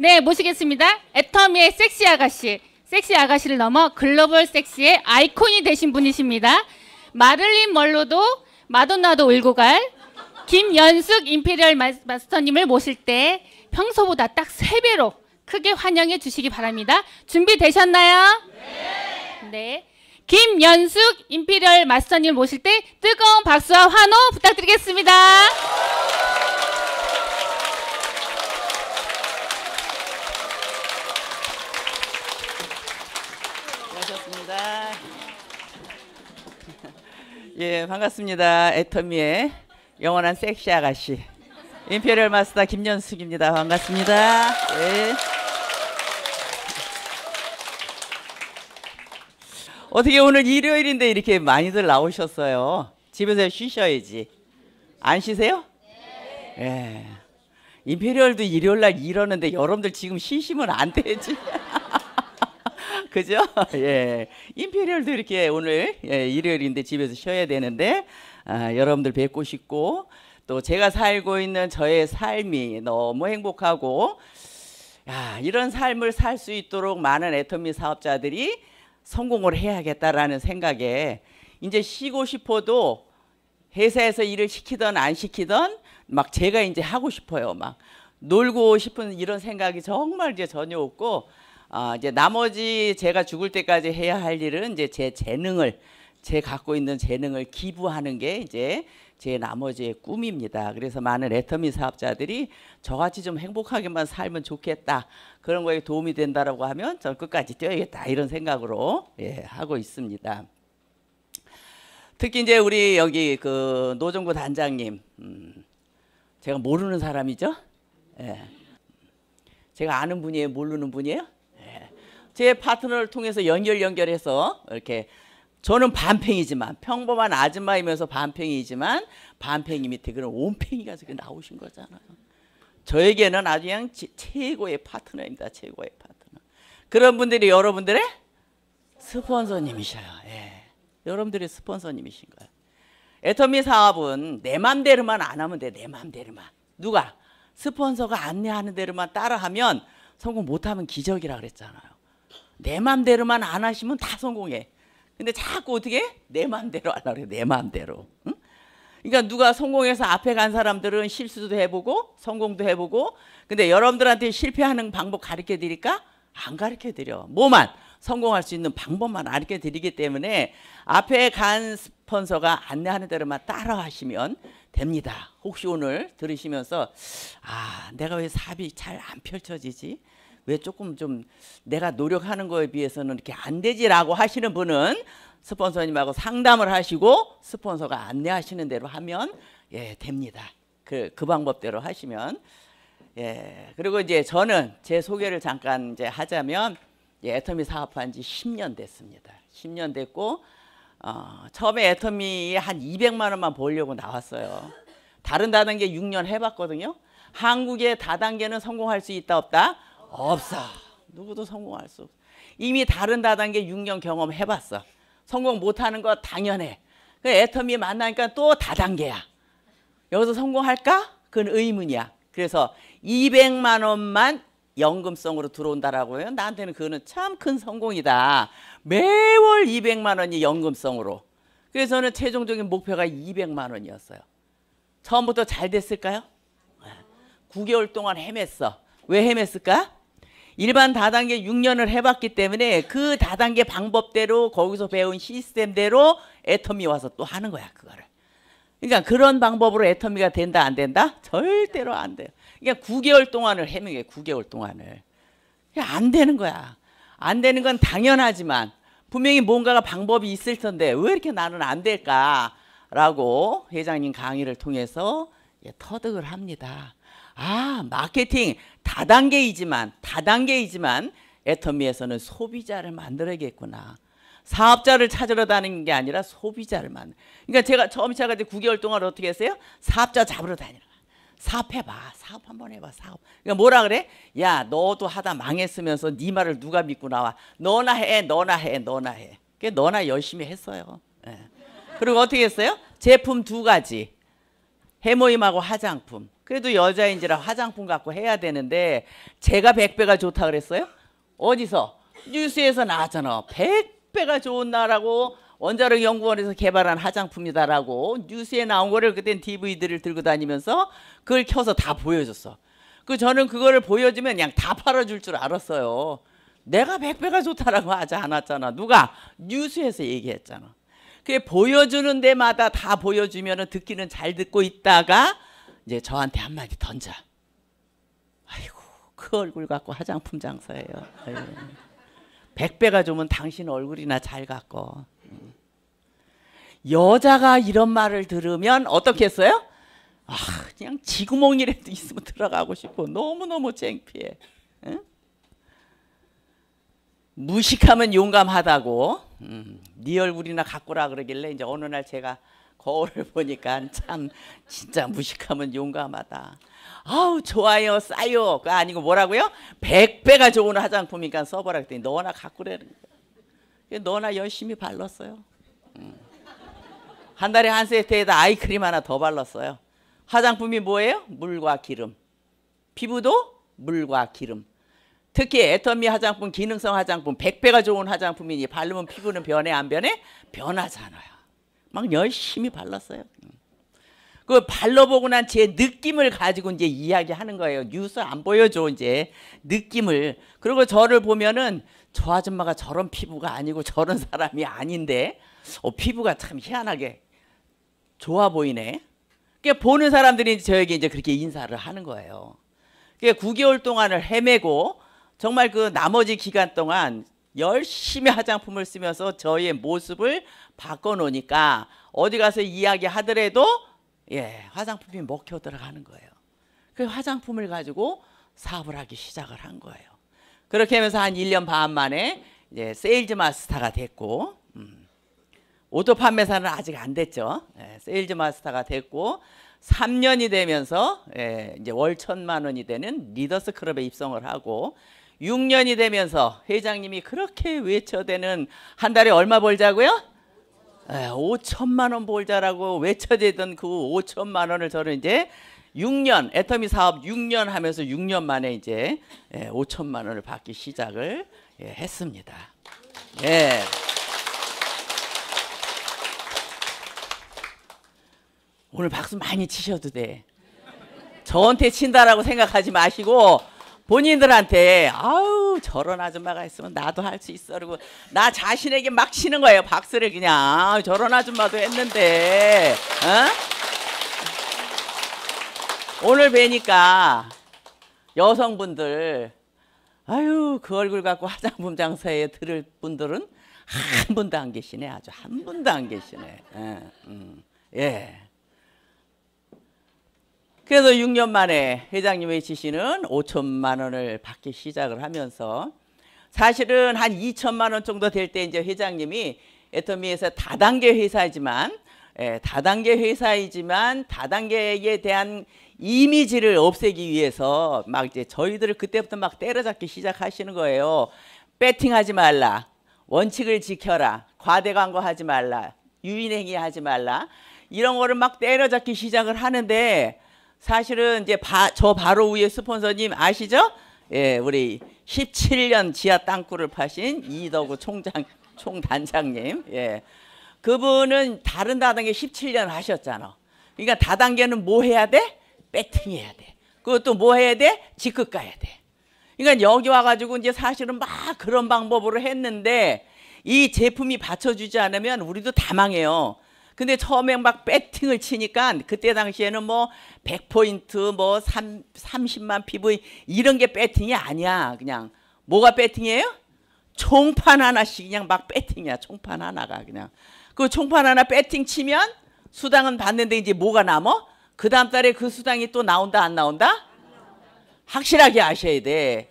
네, 모시겠습니다. 애터미의 섹시 아가씨. 섹시 아가씨를 넘어 글로벌 섹시의 아이콘이 되신 분이십니다. 마를린 멀로도 마돈나도 울고 갈 김연숙 임페리얼 마스터님을 모실 때 평소보다 딱 3배로 크게 환영해 주시기 바랍니다. 준비되셨나요? 네. 네. 김연숙 임페리얼 마스터님 모실 때 뜨거운 박수와 환호 부탁드리겠습니다. 예, 반갑습니다. 애터미의 영원한 섹시 아가씨. 임페리얼 마스터 김연숙입니다. 반갑습니다. 예. 어떻게 오늘 일요일인데 이렇게 많이들 나오셨어요. 집에서 쉬셔야지. 안 쉬세요? 예. 임페리얼도 일요일 날 이러는데 여러분들 지금 쉬시면 안 되지. 그죠? 예. 임페리얼도 이렇게 오늘 예, 일요일인데 집에서 쉬어야 되는데 아, 여러분들 뵙고 싶고 또 제가 살고 있는 저의 삶이 너무 행복하고 야, 이런 삶을 살 수 있도록 많은 애터미 사업자들이 성공을 해야겠다라는 생각에 이제 쉬고 싶어도 회사에서 일을 시키던 안 시키던 막 제가 이제 하고 싶어요. 막 놀고 싶은 이런 생각이 정말 이제 전혀 없고 아, 이제 나머지 제가 죽을 때까지 해야 할 일은 이제 제 재능을 제 갖고 있는 재능을 기부하는 게 이제 제 나머지의 꿈입니다. 그래서 많은 레터민 사업자들이 저같이 좀 행복하게만 살면 좋겠다. 그런 거에 도움이 된다라고 하면 저 끝까지 뛰어야겠다. 이런 생각으로 예, 하고 있습니다. 특히 이제 우리 여기 그 노정구 단장님 음, 제가 모르는 사람이죠. 예. 제가 아는 분이에요, 모르는 분이에요? 제 파트너를 통해서 연결 연결해서 이렇게 저는 반팽이지만 평범한 아줌마이면서 반팽이지만 반팽이 밑에 그런 온팽이가 지금 나오신 거잖아요. 저에게는 아주 그냥 지, 최고의 파트너입니다. 최고의 파트너. 그런 분들이 여러분들의 스폰서님이셔요. 예. 여러분들의 스폰서님이신 거예요. 애터미 사업은 내 맘대로만 안 하면 돼. 내 맘대로만. 누가? 스폰서가 안내하는 대로만 따라하면 성공 못하면 기적이라 그랬잖아요. 내 맘대로만 안 하시면 다 성공해. 근데 자꾸 어떻게 내 맘대로 하려고 그래. 내 맘대로. 응? 그러니까 누가 성공해서 앞에 간 사람들은 실수도 해보고 성공도 해보고 근데 여러분들한테 실패하는 방법 가르쳐 드릴까? 안 가르쳐 드려. 뭐만 성공할 수 있는 방법만 가르쳐 드리기 때문에 앞에 간 스폰서가 안내하는 대로만 따라하시면 됩니다. 혹시 오늘 들으시면서 아 내가 왜 사업이 잘 안 펼쳐지지? 왜 조금 좀 내가 노력하는 거에 비해서는 이렇게 안 되지라고 하시는 분은 스폰서님하고 상담을 하시고 스폰서가 안내하시는 대로 하면 예 됩니다. 그, 그 방법대로 하시면 예 그리고 이제 저는 제 소개를 잠깐 이제 하자면 예, 애터미 사업한 지 10년 됐습니다. 10년 됐고 어, 처음에 애터미에 한 200만 원만 벌려고 나왔어요. 다른 다단계 6년 해봤거든요. 한국의 다단계는 성공할 수 있다 없다. 없어. 누구도 성공할 수 없어. 이미 다른 다단계 6년 경험해봤어. 성공 못하는 거 당연해. 그 애터미 만나니까 또 다단계야. 여기서 성공할까? 그건 의문이야. 그래서 200만 원만 연금성으로 들어온다라고 요 나한테는 그거는 참 큰 성공이다. 매월 200만 원이 연금성으로. 그래서 는 최종적인 목표가 200만 원이었어요. 처음부터 잘 됐을까요? 9개월 동안 헤맸어. 왜 헤맸을까? 일반 다단계 6년을 해봤기 때문에 그 다단계 방법대로 거기서 배운 시스템대로 애터미 와서 또 하는 거야 그거를. 그러니까 그런 방법으로 애터미가 된다 안 된다? 절대로 안 돼요. 그러니까 9개월 동안을 해명해 9개월 동안을. 그러니까 안 되는 거야. 안 되는 건 당연하지만 분명히 뭔가가 방법이 있을 텐데 왜 이렇게 나는 안 될까라고 회장님 강의를 통해서 터득을 합니다. 아 마케팅 다단계이지만 다단계이지만 애터미에서는 소비자를 만들어야겠구나. 사업자를 찾으러 다니는 게 아니라 소비자를 만. 그러니까 제가 처음 시작할 때 9개월 동안 어떻게 했어요? 사업자 잡으러 다니는 거야. 사업해봐. 사업 한번 해봐. 사업. 그러니까 뭐라 그래? 야 너도 하다 망했으면서 네 말을 누가 믿고 나와. 너나 해. 너나 해. 너나 해. 그 그러니까 너나 열심히 했어요. 예. 그리고 어떻게 했어요? 제품 두 가지. 해모임하고 화장품. 그래도 여자인지라 화장품 갖고 해야 되는데 제가 100배가 좋다 그랬어요? 어디서? 뉴스에서 나왔잖아. 100배가 좋은 나라고 원자력 연구원에서 개발한 화장품이다라고 뉴스에 나온 거를 그땐 DVD를 들고 다니면서 그걸 켜서 다 보여줬어. 그 저는 그거를 보여주면 그냥 다 팔아줄 줄 알았어요. 내가 100배가 좋다라고 하지 않았잖아. 누가? 뉴스에서 얘기했잖아. 그게 보여주는 데마다 다 보여주면 듣기는 잘 듣고 있다가 이제 저한테 한마디 던져. 아이고 그 얼굴 갖고 화장품 장사예요. 백배가 좋으 당신 얼굴이나 잘 갖고. 음. 여자가 이런 말을 들으면 어떻겠어요? 아, 그냥 지구멍이라도 있으면 들어가고 싶어. 너무너무 창피해. 응? 무식하면 용감하다고. 음, 네 얼굴이나 갖고라 그러길래 이제 어느 날 제가 거울을 보니까 참 진짜 무식하면 용감하다. 아우 좋아요 싸요 그 아니고 뭐라고요? 100배가 좋은 화장품이니까 써보라 그랬더니 너나 갖고 그래. 너나 열심히 발랐어요. 음. 한 달에 한 세트에다 아이크림 하나 더 발랐어요. 화장품이 뭐예요? 물과 기름. 피부도 물과 기름. 특히 애터미 화장품, 기능성 화장품, 100배가 좋은 화장품이니 바르면 피부는 변해 안 변해? 변하잖아요. 막 열심히 발랐어요. 그 발라보고 난 제 느낌을 가지고 이제 이야기하는 거예요. 뉴스 안 보여줘 이제 느낌을. 그리고 저를 보면은 저 아줌마가 저런 피부가 아니고 저런 사람이 아닌데 어, 피부가 참 희한하게 좋아 보이네. 그 보는 사람들이 저에게 이제 그렇게 인사를 하는 거예요. 그 그러니까 9개월 동안을 헤매고 정말 그 나머지 기간 동안 열심히 화장품을 쓰면서 저의 희 모습을 바꿔놓으니까 어디 가서 이야기하더라도 예 화장품이 먹혀 들어가는 거예요. 그 화장품을 가지고 사업을 하기 시작을 한 거예요. 그렇게 하면서 한 1년 반 만에 이제 세일즈 마스터가 됐고 음. 오토 판매사는 아직 안 됐죠. 예, 세일즈 마스터가 됐고 3년이 되면서 예, 이제 월 천만 원이 되는 리더스 클럽에 입성을 하고 6년이 되면서 회장님이 그렇게 외쳐대는 한 달에 얼마 벌자고요? 5천만 원 벌자라고 외쳐대던 그 5천만 원을 저는 이제 6년 애터미 사업 6년 하면서 6년 만에 이제 5천만 원을 받기 시작을 예, 했습니다. 예. 오늘 박수 많이 치셔도 돼. 저한테 친다라고 생각하지 마시고 본인들한테 아우 저런 아줌마가 있으면 나도 할 수 있어 그러고 나 자신에게 막 치는 거예요 박수를 그냥 저런 아줌마도 했는데 어? 오늘 뵈니까 여성분들 아유 그 얼굴 갖고 화장품 장사에 들을 분들은 한 분도 안 계시네 아주 한 분도 안 계시네 예. 음. 예. 그래서 6년 만에 회장님의 지시는 5천만 원을 받기 시작을 하면서 사실은 한 2천만 원 정도 될 때 이제 회장님이 애터미에서 다단계 회사이지만 예, 다단계 회사이지만 다단계에 대한 이미지를 없애기 위해서 막 이제 저희들을 그때부터 막 때려잡기 시작하시는 거예요. 배팅하지 말라. 원칙을 지켜라. 과대 광고하지 말라. 유인행위 하지 말라. 이런 거를 막 때려잡기 시작을 하는데 사실은 이제 바, 저 바로 위에 스폰서님 아시죠? 예, 우리 17년 지하 땅굴을 파신 이덕우 총장 총단장님. 예. 그분은 다른 다단계 17년 하셨잖아. 그러니까 다단계는 뭐 해야 돼? 배팅해야 돼. 그것도 뭐 해야 돼? 직급 가야 돼. 그러니까 여기 와가지고 이제 사실은 막 그런 방법으로 했는데 이 제품이 받쳐주지 않으면 우리도 다 망해요. 근데 처음에 막 배팅을 치니까 그때 당시에는 뭐 100포인트 뭐 3, 30만 PV 이런 게 배팅이 아니야. 그냥 뭐가 배팅이에요? 총판 하나씩 그냥 막 배팅이야. 총판 하나가 그냥. 그 총판 하나 배팅 치면 수당은 받는데 이제 뭐가 남어? 그 다음 달에 그 수당이 또 나온다 안 나온다? 확실하게 아셔야 돼.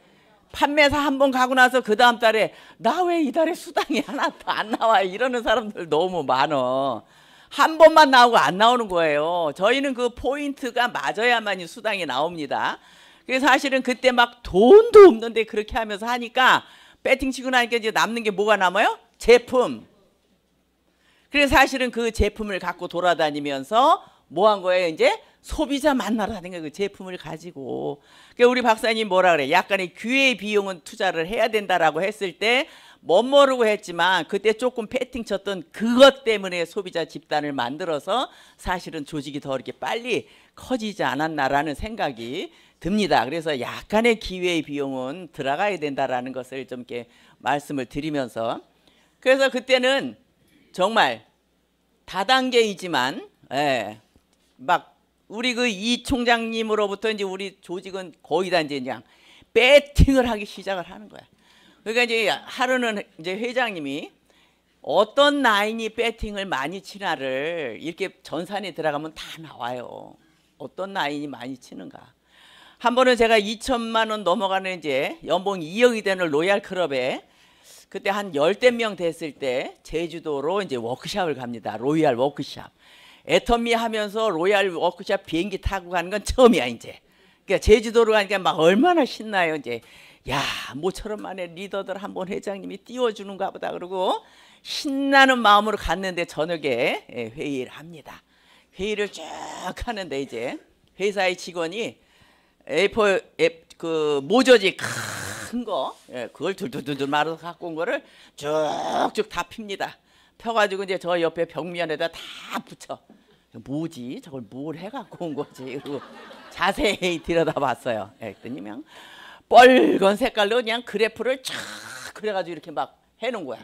판매사 한 번 가고 나서 그 다음 달에 나 왜 이달에 수당이 하나도 안 나와 이러는 사람들 너무 많어. 한 번만 나오고 안 나오는 거예요. 저희는 그 포인트가 맞아야만이 수당이 나옵니다. 그래서 사실은 그때 막 돈도 없는데 그렇게 하면서 하니까 배팅 치고 나니까 이제 남는 게 뭐가 남아요? 제품. 그래서 사실은 그 제품을 갖고 돌아다니면서 뭐 한 거예요? 이제 소비자 만나라는 거예요. 그 제품을 가지고. 그러니까 우리 박사님 뭐라 그래? 약간의 기회 비용은 투자를 해야 된다라고 했을 때못 모르고 했지만 그때 조금 패팅 쳤던 그것 때문에 소비자 집단을 만들어서 사실은 조직이 더 이렇게 빨리 커지지 않았나라는 생각이 듭니다. 그래서 약간의 기회의 비용은 들어가야 된다라는 것을 좀 이렇게 말씀을 드리면서 그래서 그때는 정말 다단계이지만 예, 막 우리 그 이 총장님으로부터 이제 우리 조직은 거의 다 이제 그냥 배팅을 하기 시작을 하는 거야. 그러니까 이제 하루는 이제 회장님이 어떤 라인이 배팅을 많이 치나를 이렇게 전산에 들어가면 다 나와요. 어떤 라인이 많이 치는가. 한 번은 제가 2천만 원 넘어가는 이제 연봉 2억이 되는 로얄 클럽에 그때 한 열댓 명 됐을 때 제주도로 이제 워크샵을 갑니다. 로얄 워크샵. 애터미 하면서 로얄 워크샵 비행기 타고 가는 건 처음이야 이제. 그러니까 제주도로 가니까 막 얼마나 신나요 이제. 야 모처럼 만에 리더들 한 번 회장님이 띄워주는가 보다 그러고 신나는 마음으로 갔는데 저녁에 예, 회의를 합니다. 회의를 쭉 하는데 이제 회사의 직원이 A4 그 모조지 큰거 예, 그걸 둘둘둘둘 말아서 갖고 온 거를 쭉쭉 다 핍니다. 펴가지고 이제 저 옆에 벽면에다 다 붙여. 뭐지? 저걸 뭘 해갖고 온 거지? 그리고 자세히 들여다봤어요. 예, 그랬더니 그냥 빨간 색깔로 그냥 그래프를 쫙 그래가지고 이렇게 막 해놓은 거야.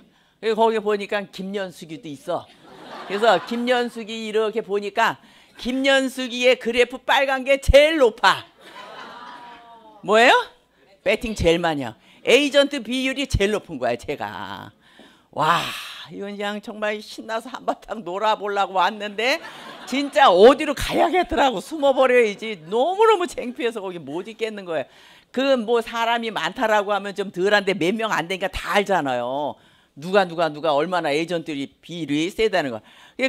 거기 보니까 김연숙이도 있어. 그래서 김연숙이 이렇게 보니까 김연숙이의 그래프 빨간 게 제일 높아. 뭐예요? 배팅 제일 많이요. 에이전트 비율이 제일 높은 거야, 제가. 와 이건 그냥 정말 신나서 한바탕 놀아보려고 왔는데 진짜 어디로 가야겠더라고 숨어버려야지 너무너무 창피해서 거기 못 있겠는 거예요 그 뭐 사람이 많다라고 하면 좀 덜한데 몇 명 안 되니까 다 알잖아요 누가 누가 누가 얼마나 에이전트들이 비율 세다는 거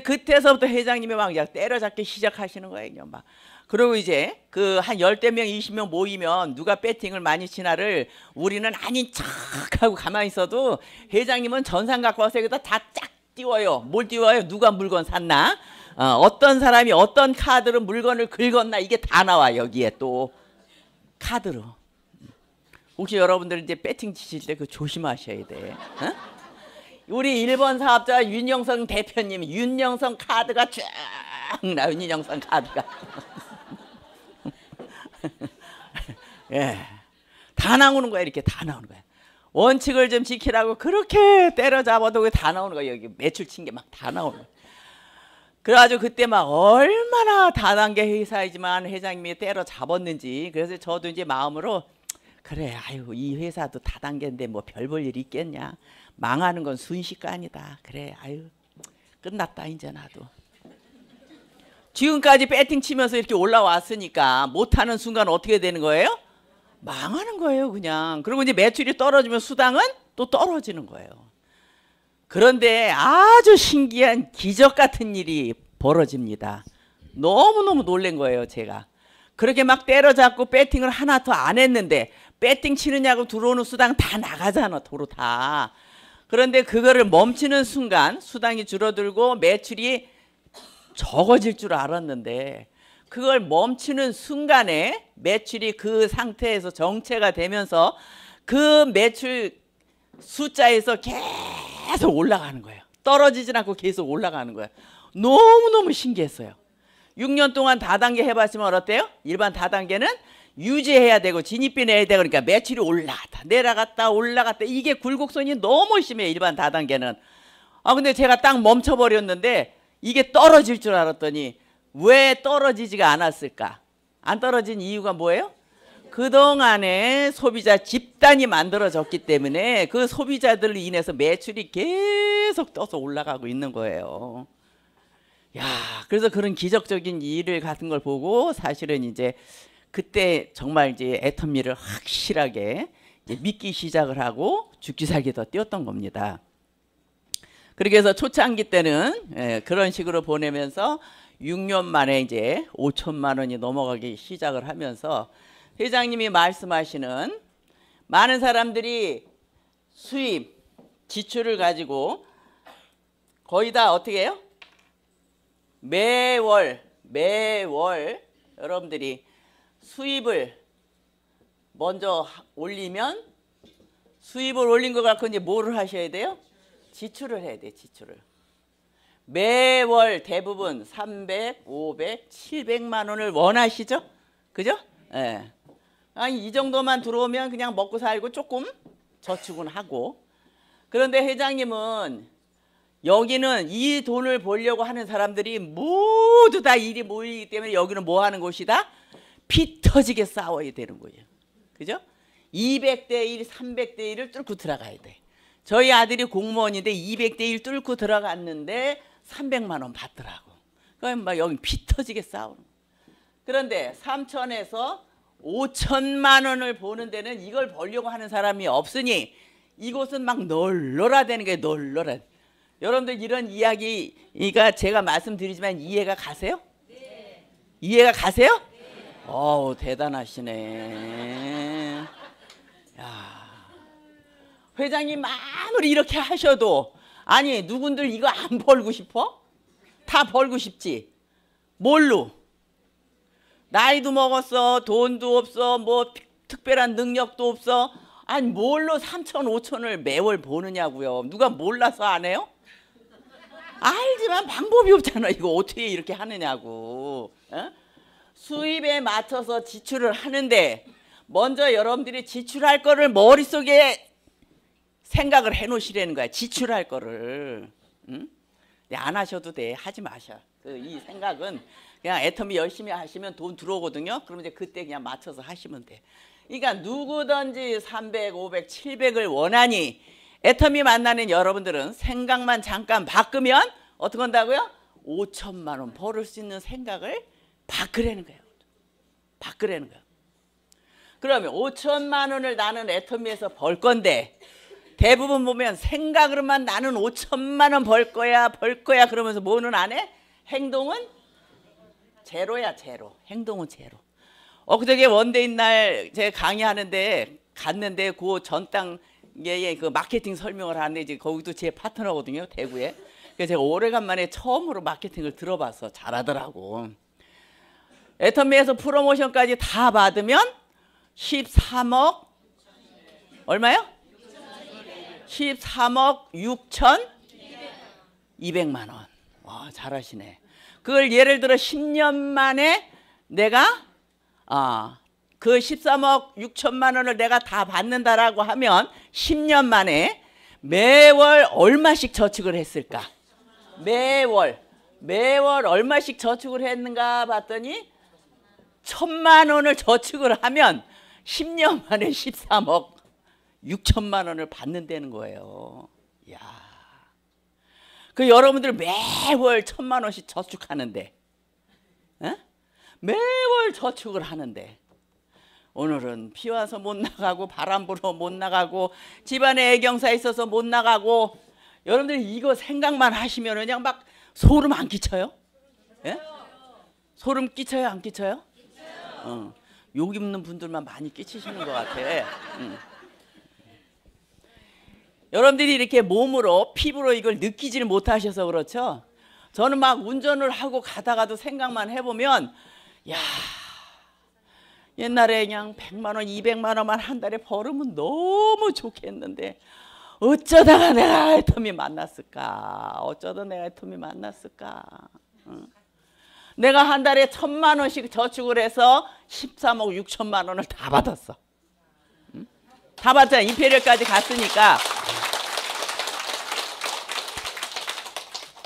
그때서부터 회장님이 막 때려잡기 시작하시는 거예요 막 그리고 이제 그 한열댓 명, 이십 명 모이면 누가 배팅을 많이 치나를 우리는 아닌 척 하고 가만히 있어도 회장님은 전산 갖고 와서 여기다 다 쫙 띄워요. 뭘 띄워요? 누가 물건 샀나? 어, 떤 사람이 어떤 카드로 물건을 긁었나? 이게 다 나와, 여기에 또. 카드로. 혹시 여러분들 이제 배팅 치실 때 그 조심하셔야 돼. 어? 우리 일본 사업자 윤영성 대표님 윤영성 카드가 쫙 나요 윤영성 카드가 예. 다 나오는 거야 이렇게 다 나오는 거야. 원칙을 좀 지키라고 그렇게 때려잡아도 다 나오는 거야 여기 매출 친 게 막 다 나오는 거야. 그래가지고 그때 막 얼마나 다단계 회사이지만 회장님이 때려잡았는지 그래서 저도 이제 마음으로 그래 아유 이 회사도 다단계인데 뭐 별 볼 일 있겠냐 망하는 건 순식간이다 그래 아유 끝났다 이제 나도 지금까지 배팅 치면서 이렇게 올라왔으니까 못하는 순간 어떻게 되는 거예요? 망하는 거예요 그냥. 그리고 이제 매출이 떨어지면 수당은 또 떨어지는 거예요. 그런데 아주 신기한 기적 같은 일이 벌어집니다. 너무너무 놀란 거예요 제가. 그렇게 막 때려잡고 배팅을 하나 더 안 했는데 배팅 치느냐고 들어오는 수당 다 나가잖아 도로 다. 그런데 그거를 멈추는 순간 수당이 줄어들고 매출이 적어질 줄 알았는데 그걸 멈추는 순간에 매출이 그 상태에서 정체가 되면서 그 매출 숫자에서 계속 올라가는 거예요. 떨어지진 않고 계속 올라가는 거예요. 너무너무 신기했어요. 6년 동안 다단계 해봤으면 어때요? 일반 다단계는 유지해야 되고 진입비 내야 되고 그러니까 매출이 올라갔다 내려갔다 올라갔다 이게 굴곡선이 너무 심해 일반 다단계는. 아 근데 제가 딱 멈춰버렸는데 이게 떨어질 줄 알았더니 왜 떨어지지가 않았을까? 안 떨어진 이유가 뭐예요? 그동안에 소비자 집단이 만들어졌기 때문에 그 소비자들로 인해서 매출이 계속 떠서 올라가고 있는 거예요. 야, 그래서 그런 기적적인 일을 같은 걸 보고 사실은 이제 그때 정말 이제 애터미를 확실하게 이제 믿기 시작을 하고 죽기 살기 더 뛰었던 겁니다. 그렇게 해서 초창기 때는 예, 그런 식으로 보내면서 6년 만에 이제 5천만 원이 넘어가기 시작을 하면서 회장님이 말씀하시는 많은 사람들이 수입, 지출을 가지고 거의 다 어떻게 해요? 매월, 매월 여러분들이 수입을 먼저 올리면 수입을 올린 것 같고 이제 뭐를 하셔야 돼요? 지출을 해야 돼 지출을 매월 대부분 300, 500, 700만 원을 원하시죠? 그죠? 예. 아니 이 정도만 들어오면 그냥 먹고 살고 조금 저축은 하고 그런데 회장님은 여기는 이 돈을 벌려고 하는 사람들이 모두 다 일이 모이기 때문에 여기는 뭐 하는 곳이다? 피 터지게 싸워야 되는 거예요. 그죠? 200대 1, 300대 1을 뚫고 들어가야 돼. 저희 아들이 공무원인데 200대 1 뚫고 들어갔는데 300만 원 받더라고. 그럼 막 여기 피 터지게 싸우는 그런데 3천에서 5천만 원을 보는 데는 이걸 벌려고 하는 사람이 없으니 이곳은 막 널널하 되는 게 널널하. 여러분들 이런 이야기가 제가 말씀드리지만 이해가 가세요? 네. 이해가 가세요? 네. 어우 대단하시네. 야. 회장님 아무리 이렇게 하셔도 아니 누군들 이거 안 벌고 싶어? 다 벌고 싶지. 뭘로? 나이도 먹었어. 돈도 없어. 뭐 특별한 능력도 없어. 아니 뭘로 3천 5천을 매월 보느냐고요. 누가 몰라서 안 해요? 알지만 방법이 없잖아. 이거 어떻게 이렇게 하느냐고. 어? 수입에 맞춰서 지출을 하는데 먼저 여러분들이 지출할 거를 머릿속에 생각을 해 놓으시라는 거야. 지출할 거를. 응? 안 하셔도 돼. 하지 마셔. 그, 이 생각은 그냥 애터미 열심히 하시면 돈 들어오거든요. 그럼 이제 그때 그냥 맞춰서 하시면 돼. 그러니까 누구든지 300, 500, 700을 원하니 애터미 만나는 여러분들은 생각만 잠깐 바꾸면 어떻게 한다고요? 5천만 원 벌을 수 있는 생각을 바꾸라는 거예요. 바꾸라는 거예요. 그러면 5천만 원을 나는 애터미에서 벌 건데 대부분 보면 생각으로만 나는 5천만 원 벌 거야 벌 거야 그러면서 뭐는 안 해? 행동은 제로야 제로 행동은 제로 엊그저께 어, 원데이 날 제가 강의하는데 갔는데 그전 땅에 그 마케팅 설명을 하는데 이제 거기도 제 파트너거든요 대구에 그래서 제가 오래간만에 처음으로 마케팅을 들어봤어 잘하더라고 애터미에서 프로모션까지 다 받으면 13억 얼마요? 13억 6천 200만 원. 와, 잘하시네. 그걸 예를 들어 10년 만에 내가 아, 그 13억 6천만 원을 내가 다 받는다라고 하면 10년 만에 매월 얼마씩 저축을 했을까? 매월 매월 얼마씩 저축을 했는가 봤더니 천만 원을 저축을 하면 10년 만에 13억 6천만 원을 받는다는 거예요. 야. 그 여러분들 매월 천만 원씩 저축하는데, 에? 매월 저축을 하는데, 오늘은 비 와서 못 나가고 바람 불어 못 나가고 집안에 애경사 있어서 못 나가고 여러분들 이거 생각만 하시면 그냥 막 소름 안 끼쳐요? 예? 소름 끼쳐요 안 끼쳐요? 끼쳐요. 응. 욕 입는 분들만 많이 끼치시는 것 같아. 응. 여러분들이 이렇게 몸으로 피부로 이걸 느끼지를 못하셔서 그렇죠. 저는 막 운전을 하고 가다가도 생각만 해보면 야 옛날에 그냥 100만 원, 200만 원만 한 달에 벌으면 너무 좋겠는데 어쩌다가 내가 애터미 만났을까? 어쩌다 내가 애터미 만났을까? 응. 내가 한 달에 천만 원씩 저축을 해서 13억 6천만 원을 다 받았어. 응? 다 받잖아. 임페리얼까지 갔으니까.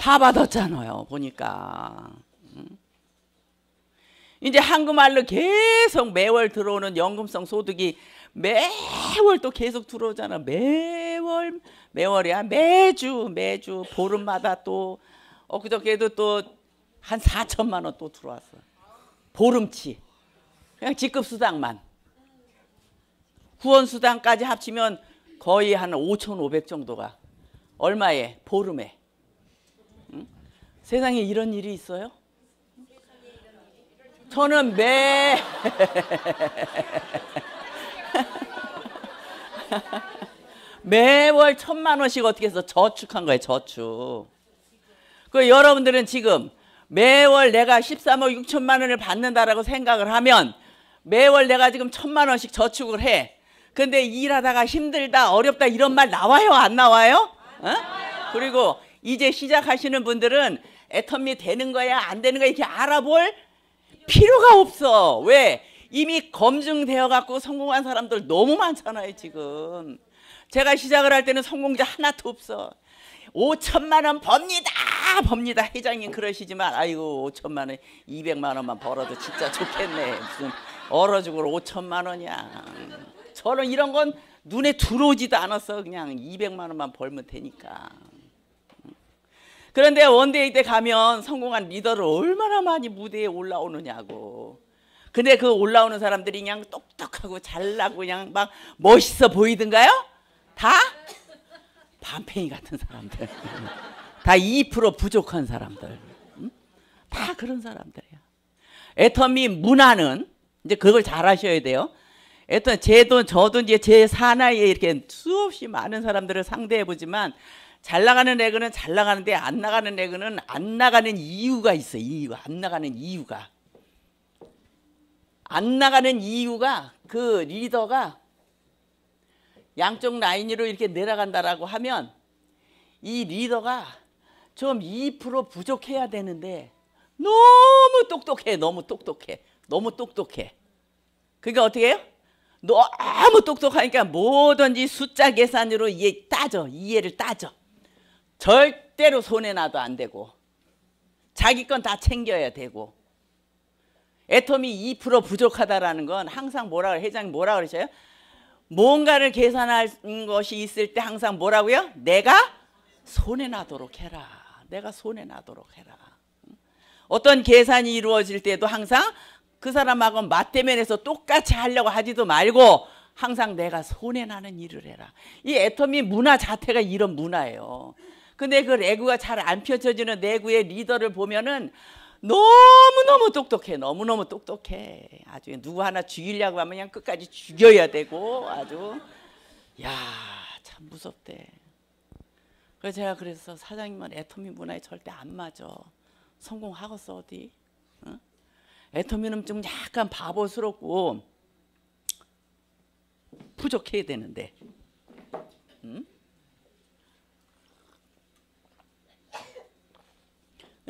다 받았잖아요. 보니까. 이제 한국말로 계속 매월 들어오는 연금성 소득이 매월 또 계속 들어오잖아. 매월 매월이야. 매주 매주 보름마다 또 엊그저께도 또 한 4천만 원 또 들어왔어. 보름치. 그냥 직급 수당만. 후원 수당까지 합치면 거의 한 5,500 정도가 얼마에 보름에 세상에 이런 일이 있어요? 저는 매 매월 천만 원씩 어떻게 해서 저축한 거예요 저축 그 여러분들은 지금 매월 내가 13억 6천만 원을 받는다라고 생각을 하면 매월 내가 지금 천만 원씩 저축을 해 근데 일하다가 힘들다 어렵다 이런 말 나와요 안 나와요? 안 어? 나와요. 그리고 이제 시작하시는 분들은 애터미 되는 거야 안 되는 거야 이렇게 알아볼 필요가 없어. 왜? 이미 검증되어 갖고 성공한 사람들 너무 많잖아요 지금. 제가 시작을 할 때는 성공자 하나도 없어. 5천만 원 법니다 법니다 회장님 그러시지만 아이고 5천만 원 200만 원만 벌어도 진짜 좋겠네 무슨 얼어 죽을 5천만 원이야 저는 이런 건 눈에 들어오지도 않았어 그냥 200만 원만 벌면 되니까 그런데 원데이 때 가면 성공한 리더를 얼마나 많이 무대에 올라오느냐고. 근데 그 올라오는 사람들이 그냥 똑똑하고 잘나고 그냥 막 멋있어 보이던가요? 다? 반팽이 같은 사람들. 다 2% 부족한 사람들. 응? 다 그런 사람들이야. 애터미 문화는 이제 그걸 잘 아셔야 돼요. 애터 미 제도 저도 이제 제 사나이에 이렇게 수없이 많은 사람들을 상대해 보지만 잘 나가는 레그는 잘 나가는데 안 나가는 레그는 안 나가는 이유가 있어. 이유가 안 나가는 이유가. 안 나가는 이유가 그 리더가 양쪽 라인으로 이렇게 내려간다라고 하면 이 리더가 좀 2% 부족해야 되는데 너무 똑똑해. 너무 똑똑해. 너무 똑똑해. 그러니까 어떻게 해요? 너무 똑똑하니까 뭐든지 숫자 계산으로 이해 따져. 이해를 따져. 절대로 손해나도 안 되고 자기 건 다 챙겨야 되고 애터미2% 부족하다라는 건 항상 뭐라 고래 회장님 뭐라 그러셔요? 뭔가를 계산할 것이 있을 때 항상 뭐라고요? 내가 손해나도록 해라. 내가 손해나도록 해라. 어떤 계산이 이루어질 때도 항상 그 사람하고 맞대면해서 똑같이 하려고 하지도 말고 항상 내가 손해나는 일을 해라. 이 애톰이 문화 자체가 이런 문화예요. 근데 그 레그가 잘 안 펼쳐지는 내구의 리더를 보면은 너무너무 똑똑해. 너무너무 똑똑해. 아주 누구 하나 죽이려고 하면 그냥 끝까지 죽여야 되고 아주 야, 참 무섭대. 그래서 제가 그래서 사장님은 애터미 문화에 절대 안 맞아. 성공하겠어 어디? 애터미는 좀 약간 바보스럽고 부족해야 되는데. 응?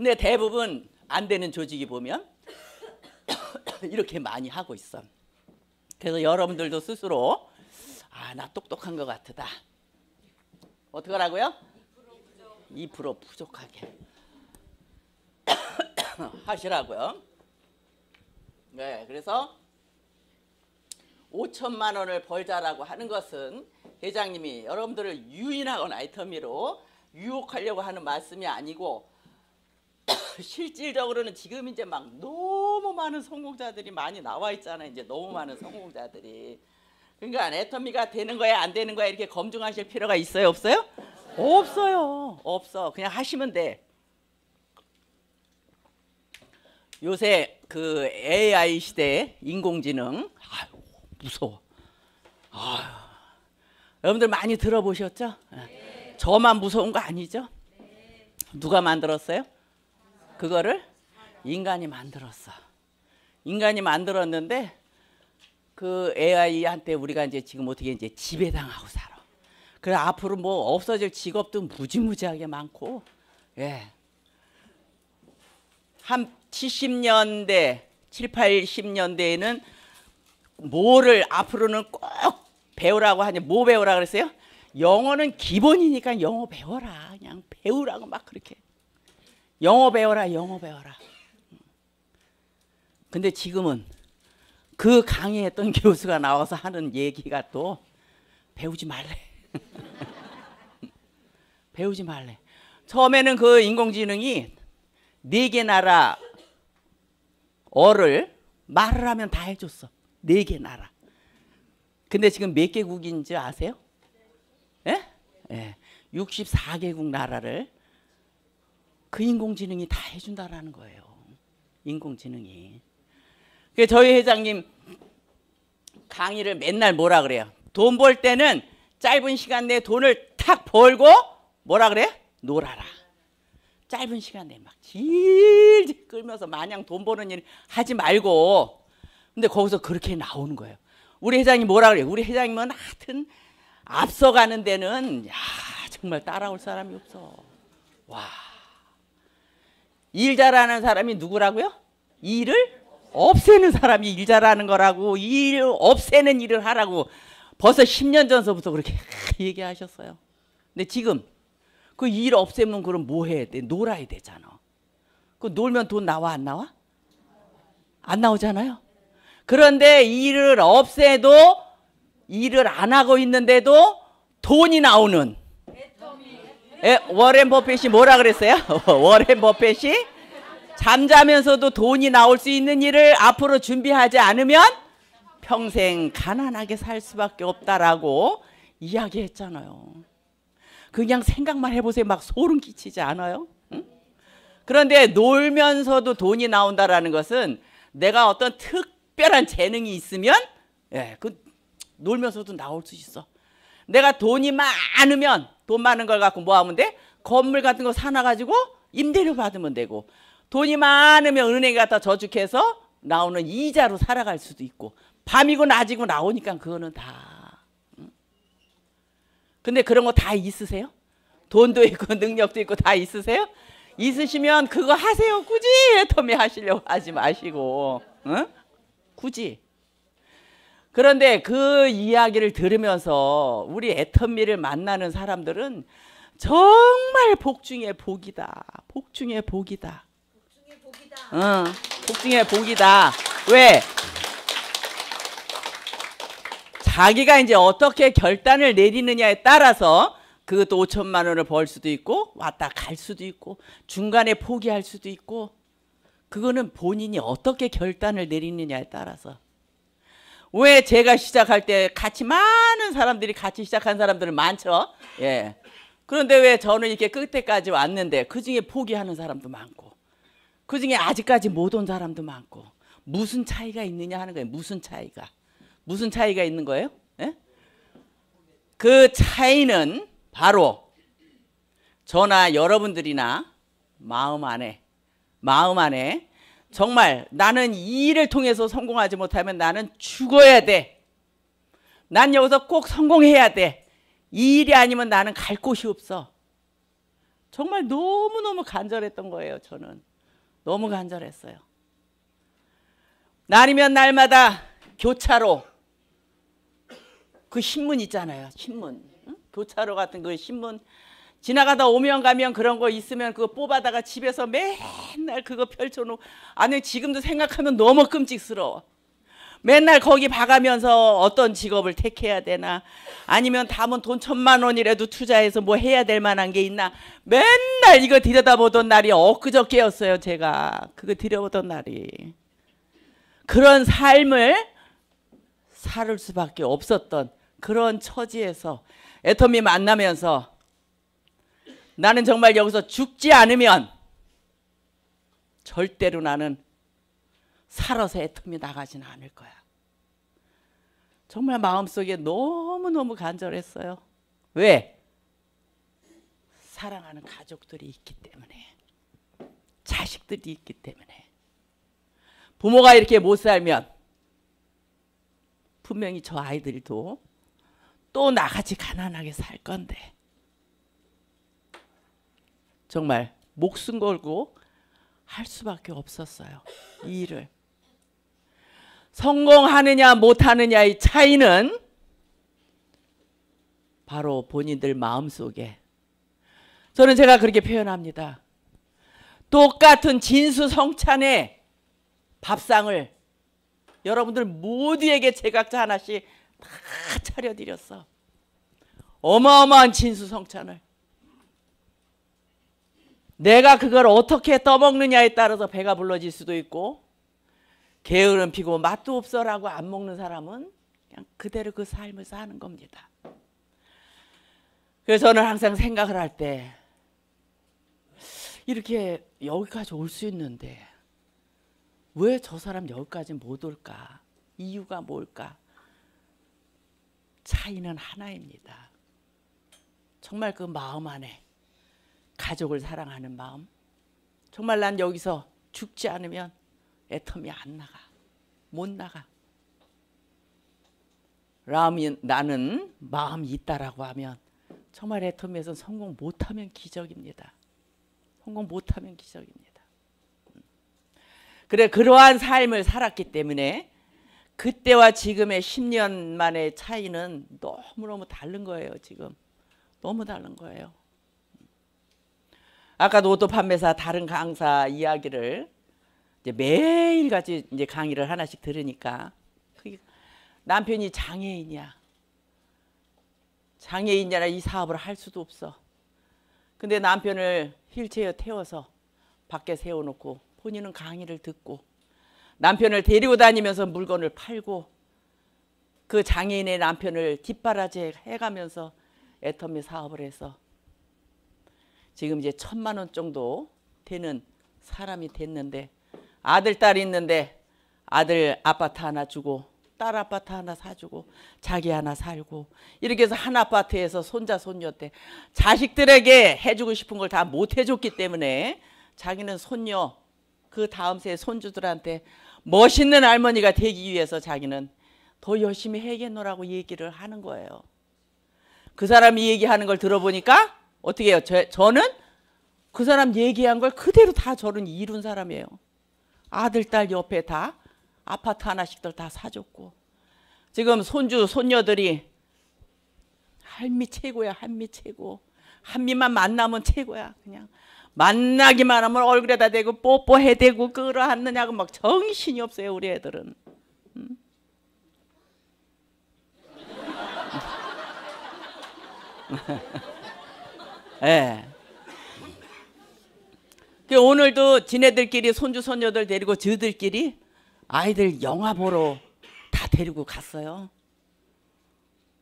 근데 대부분 안 되는 조직이 보면 이렇게 많이 하고 있어. 그래서 여러분들도 스스로 아, 나 똑똑한 것 같다. 어떻게 하라고요? 2% 부족. 부족하게 하시라고요. 네, 그래서 5천만 원을 벌자라고 하는 것은 회장님이 여러분들을 유인하거나 이터미로 유혹하려고 하는 말씀이 아니고 실질적으로는 지금 이제 막 너무 많은 성공자들이 많이 나와 있잖아. 이제 너무 많은 성공자들이. 그러니까 애터미가 되는 거야 안 되는 거야 이렇게 검증하실 필요가 있어요 없어요? 없어요. 없어. 그냥 하시면 돼. 요새 그 AI 시대 인공지능 아유 무서워. 아유. 여러분들 많이 들어보셨죠? 네. 저만 무서운 거 아니죠? 네. 누가 만들었어요? 그거를 인간이 만들었어. 인간이 만들었는데 그 AI한테 우리가 이제 지금 어떻게 이제 지배당하고 살아. 그래 앞으로 뭐 없어질 직업도 무지무지하게 많고, 예. 한 70년대, 7, 80년대에는 뭐를 앞으로는 꼭 배우라고 하냐, 뭐 배우라 그랬어요? 영어는 기본이니까 영어 배워라. 그냥 배우라고 막 그렇게. 영어 배워라, 영어 배워라. 근데 지금은 그 강의했던 교수가 나와서 하는 얘기가 또 배우지 말래. 배우지 말래. 처음에는 그 인공지능이 네 개 나라 어를 말을 하면 다 해줬어. 네 개 나라. 근데 지금 몇 개국인지 아세요? 예? 예. 64개국 나라를 그 인공지능이 다 해준다라는 거예요. 인공지능이. 그 저희 회장님 강의를 맨날 뭐라 그래요. 돈 벌 때는 짧은 시간 내 돈을 탁 벌고 뭐라 그래? 놀아라. 짧은 시간 내에 막 질질 끌면서 마냥 돈 버는 일 하지 말고 근데 거기서 그렇게 나오는 거예요. 우리 회장이 뭐라 그래요? 우리 회장님은 하여튼 앞서가는 데는 야 정말 따라올 사람이 없어. 와일 잘하는 사람이 누구라고요? 일을 없애는 사람이 일 잘하는 거라고 일 없애는 일을 하라고 벌써 10년 전서부터 그렇게 얘기하셨어요. 근데 지금 그 일 없애면 그럼 뭐 해야 돼? 놀아야 되잖아. 그 놀면 돈 나와 안 나와? 안 나오잖아요. 그런데 일을 없애도 일을 안 하고 있는데도 돈이 나오는 에, 예, 워렌 버핏이 뭐라 그랬어요? 워렌 버핏이 잠자면서도 돈이 나올 수 있는 일을 앞으로 준비하지 않으면 평생 가난하게 살 수밖에 없다라고 이야기했잖아요. 그냥 생각만 해보세요. 막 소름 끼치지 않아요? 응? 그런데 놀면서도 돈이 나온다라는 것은 내가 어떤 특별한 재능이 있으면 예, 그 놀면서도 나올 수 있어. 내가 돈이 많으면 돈 많은 걸 갖고 뭐 하면 돼? 건물 같은 거 사놔가지고 임대료 받으면 되고 돈이 많으면 은행에 갖다 저축해서 나오는 이자로 살아갈 수도 있고 밤이고 낮이고 나오니까 그거는 다 근데 그런 거 다 있으세요? 돈도 있고 능력도 있고 다 있으세요? 있으시면 그거 하세요 굳이 애터미 하시려고 하지 마시고 응? 굳이 그런데 그 이야기를 들으면서 우리 애터미를 만나는 사람들은 정말 복중의 복이다. 복 중에 복이다. 복 중에 복이다. 응, 복 중에 복이다. 왜? 자기가 이제 어떻게 결단을 내리느냐에 따라서 그것도 5천만 원을 벌 수도 있고 왔다 갈 수도 있고 중간에 포기할 수도 있고 그거는 본인이 어떻게 결단을 내리느냐에 따라서 왜 제가 시작할 때 같이 많은 사람들이 같이 시작한 사람들은 많죠. 예. 그런데 왜 저는 이렇게 끝에까지 왔는데 그 중에 포기하는 사람도 많고 그 중에 아직까지 못 온 사람도 많고 무슨 차이가 있느냐 하는 거예요. 무슨 차이가. 무슨 차이가 있는 거예요? 예? 그 차이는 바로 저나 여러분들이나 마음 안에 마음 안에 정말 나는 이 일을 통해서 성공하지 못하면 나는 죽어야 돼. 난 여기서 꼭 성공해야 돼. 이 일이 아니면 나는 갈 곳이 없어. 정말 너무너무 간절했던 거예요, 저는. 너무 간절했어요. 날이면 날마다 교차로 그 신문 있잖아요, 신문. 응? 교차로 같은 그 신문 지나가다 오면 가면 그런 거 있으면 그거 뽑아다가 집에서 맨날 그거 펼쳐놓고 아니 지금도 생각하면 너무 끔찍스러워. 맨날 거기 봐가면서 어떤 직업을 택해야 되나 아니면 담은 돈 천만 원이라도 투자해서 뭐 해야 될 만한 게 있나 맨날 이거 들여다보던 날이 엊그저께였어요 제가 그거 들여보던 날이 그런 삶을 살을 수밖에 없었던 그런 처지에서 애터미 만나면서 나는 정말 여기서 죽지 않으면 절대로 나는 살아서 애텀이 나가지는 않을 거야. 정말 마음속에 너무너무 간절했어요. 왜? 사랑하는 가족들이 있기 때문에 자식들이 있기 때문에 부모가 이렇게 못 살면 분명히 저 아이들도 또 나같이 가난하게 살 건데 정말 목숨 걸고 할 수밖에 없었어요. 이 일을. 성공하느냐 못하느냐의 차이는 바로 본인들 마음속에 저는 제가 그렇게 표현합니다. 똑같은 진수성찬의 밥상을 여러분들 모두에게 제각자 하나씩 다 차려드렸어. 어마어마한 진수성찬을. 내가 그걸 어떻게 떠먹느냐에 따라서 배가 불러질 수도 있고 게으름 피고 맛도 없어라고 안 먹는 사람은 그냥 그대로 그 삶을 사는 겁니다. 그래서 저는 항상 생각을 할 때 이렇게 여기까지 올 수 있는데 왜 저 사람 여기까지 못 올까? 이유가 뭘까? 차이는 하나입니다. 정말 그 마음 안에 가족을 사랑하는 마음. 정말 난 여기서 죽지 않으면 애텀이 안 나가. 못 나가. 라면 나는 마음이 있다라고 하면 정말 애터미에서 성공 못하면 기적입니다. 성공 못하면 기적입니다. 그래 그러한 삶을 살았기 때문에 그때와 지금의 10년 만의 차이는 너무너무 다른 거예요. 지금 너무 다른 거예요. 아까도 오토 판매사 다른 강사 이야기를 이제 매일같이 이제 강의를 하나씩 들으니까 남편이 장애인이야. 장애인이라 이 사업을 할 수도 없어. 근데 남편을 휠체어 태워서 밖에 세워놓고 본인은 강의를 듣고 남편을 데리고 다니면서 물건을 팔고 그 장애인의 남편을 뒷바라지 해가면서 애터미 사업을 해서 지금 이제 천만 원 정도 되는 사람이 됐는데 아들 딸 있는데 아들 아파트 하나 주고 딸 아파트 하나 사주고 자기 하나 살고 이렇게 해서 한 아파트에서 손자 손녀 때 자식들에게 해주고 싶은 걸 다 못 해줬기 때문에 자기는 손녀 그 다음 세 손주들한테 멋있는 할머니가 되기 위해서 자기는 더 열심히 해겠노라고 얘기를 하는 거예요. 그 사람이 얘기하는 걸 들어보니까 어떻게 해요? 저, 저는 그 사람 얘기한 걸 그대로 다 저는 이룬 사람이에요. 아들, 딸 옆에 다 아파트 하나씩들 다 사줬고 지금 손주, 손녀들이 한미 최고야, 한미 최고. 한미만 만나면 최고야, 그냥. 만나기만 하면 얼굴에다 대고 뽀뽀해 대고 끌어안느냐고 막 정신이 없어요, 우리 애들은. 음? 예. 그 오늘도 지네들끼리 손주 손녀들 데리고 저들끼리 아이들 영화 보러 다 데리고 갔어요.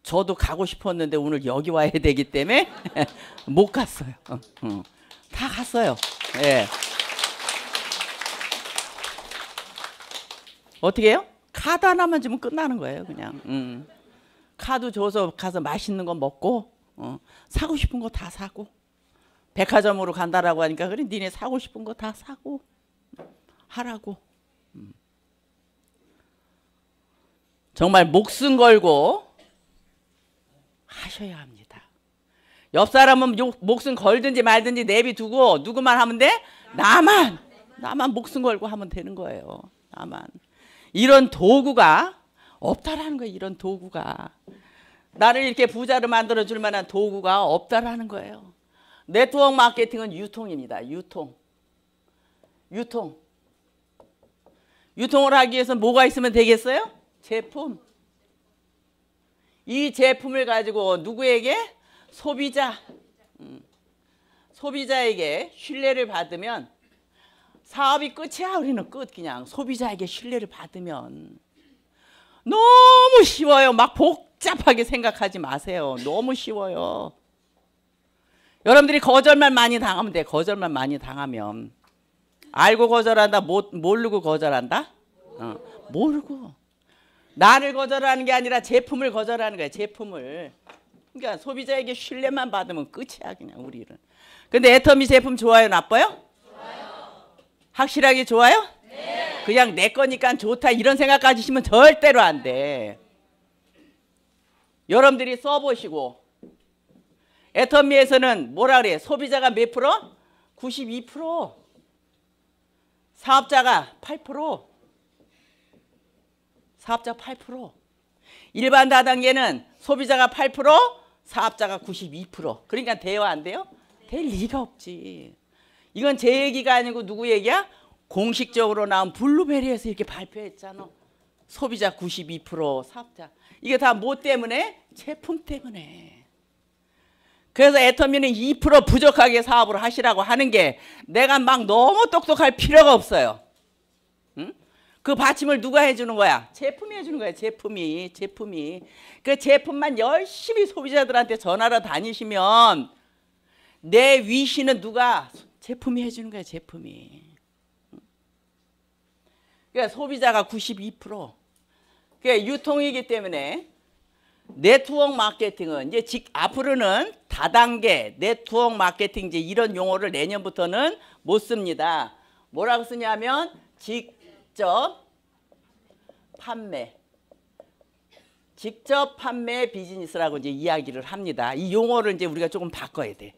저도 가고 싶었는데 오늘 여기 와야 되기 때문에 못 갔어요. 다 갔어요. 예. 어떻게 해요? 카드 하나만 주면 끝나는 거예요, 그냥. 음. 카드 줘서 가서 맛있는 거 먹고 어, 사고 싶은 거 다 사고 백화점으로 간다라고 하니까 그래 니네 사고 싶은 거 다 사고 하라고 음. 정말 목숨 걸고 하셔야 합니다. 옆 사람은 요, 목숨 걸든지 말든지 내비두고 누구만 하면 돼? 나만! 나만 목숨 걸고 하면 되는 거예요. 나만. 이런 도구가 없다라는 거예요. 이런 도구가. 나를 이렇게 부자로 만들어 줄 만한 도구가 없다라는 거예요. 네트워크 마케팅은 유통입니다. 유통. 유통. 유통을 하기 위해서 뭐가 있으면 되겠어요? 제품. 이 제품을 가지고 누구에게? 소비자. 음. 소비자에게 신뢰를 받으면 사업이 끝이야 우리는 끝 그냥 소비자에게 신뢰를 받으면 너무 쉬워요 막복 복잡하게 생각하지 마세요. 너무 쉬워요. 여러분들이 거절만 많이 당하면 돼. 거절만 많이 당하면. 알고 거절한다. 모, 모르고 거절한다. 어, 모르고. 나를 거절하는 게 아니라 제품을 거절하는 거야. 제품을. 그러니까 소비자에게 신뢰만 받으면 끝이야. 그냥 우리는. 근데 애터미 제품 좋아요? 나빠요? 좋아요. 확실하게 좋아요? 네. 그냥 내 거니까 좋다 이런 생각 가지시면 절대로 안 돼. 여러분들이 써보시고 애터미에서는 뭐라 그래? 소비자가 몇 프로? 92% 사업자가 8% 사업자 8% 일반 다단계는 소비자가 8% 사업자가 92% 그러니까 대화 안 돼요? 될 리가 없지 이건 제 얘기가 아니고 누구 얘기야? 공식적으로 나온 블루베리에서 이렇게 발표했잖아 소비자 92% 사업자 이게 다 뭐 때문에? 제품 때문에. 그래서 애터미는 2% 부족하게 사업을 하시라고 하는 게 내가 막 너무 똑똑할 필요가 없어요. 응? 그 받침을 누가 해주는 거야? 제품이 해주는 거야. 제품이. 제품이. 그 제품만 열심히 소비자들한테 전화를 다니시면 내 위신은 누가? 제품이 해주는 거야. 제품이. 그러니까 소비자가 92%. 그게 유통이기 때문에 네트워크 마케팅은 이제 직, 앞으로는 다단계 네트워크 마케팅 이제 이런 용어를 내년부터는 못 씁니다. 뭐라고 쓰냐면 직접 판매 직접 판매 비즈니스라고 이제 이야기를 합니다. 이 용어를 이제 우리가 조금 바꿔야 돼.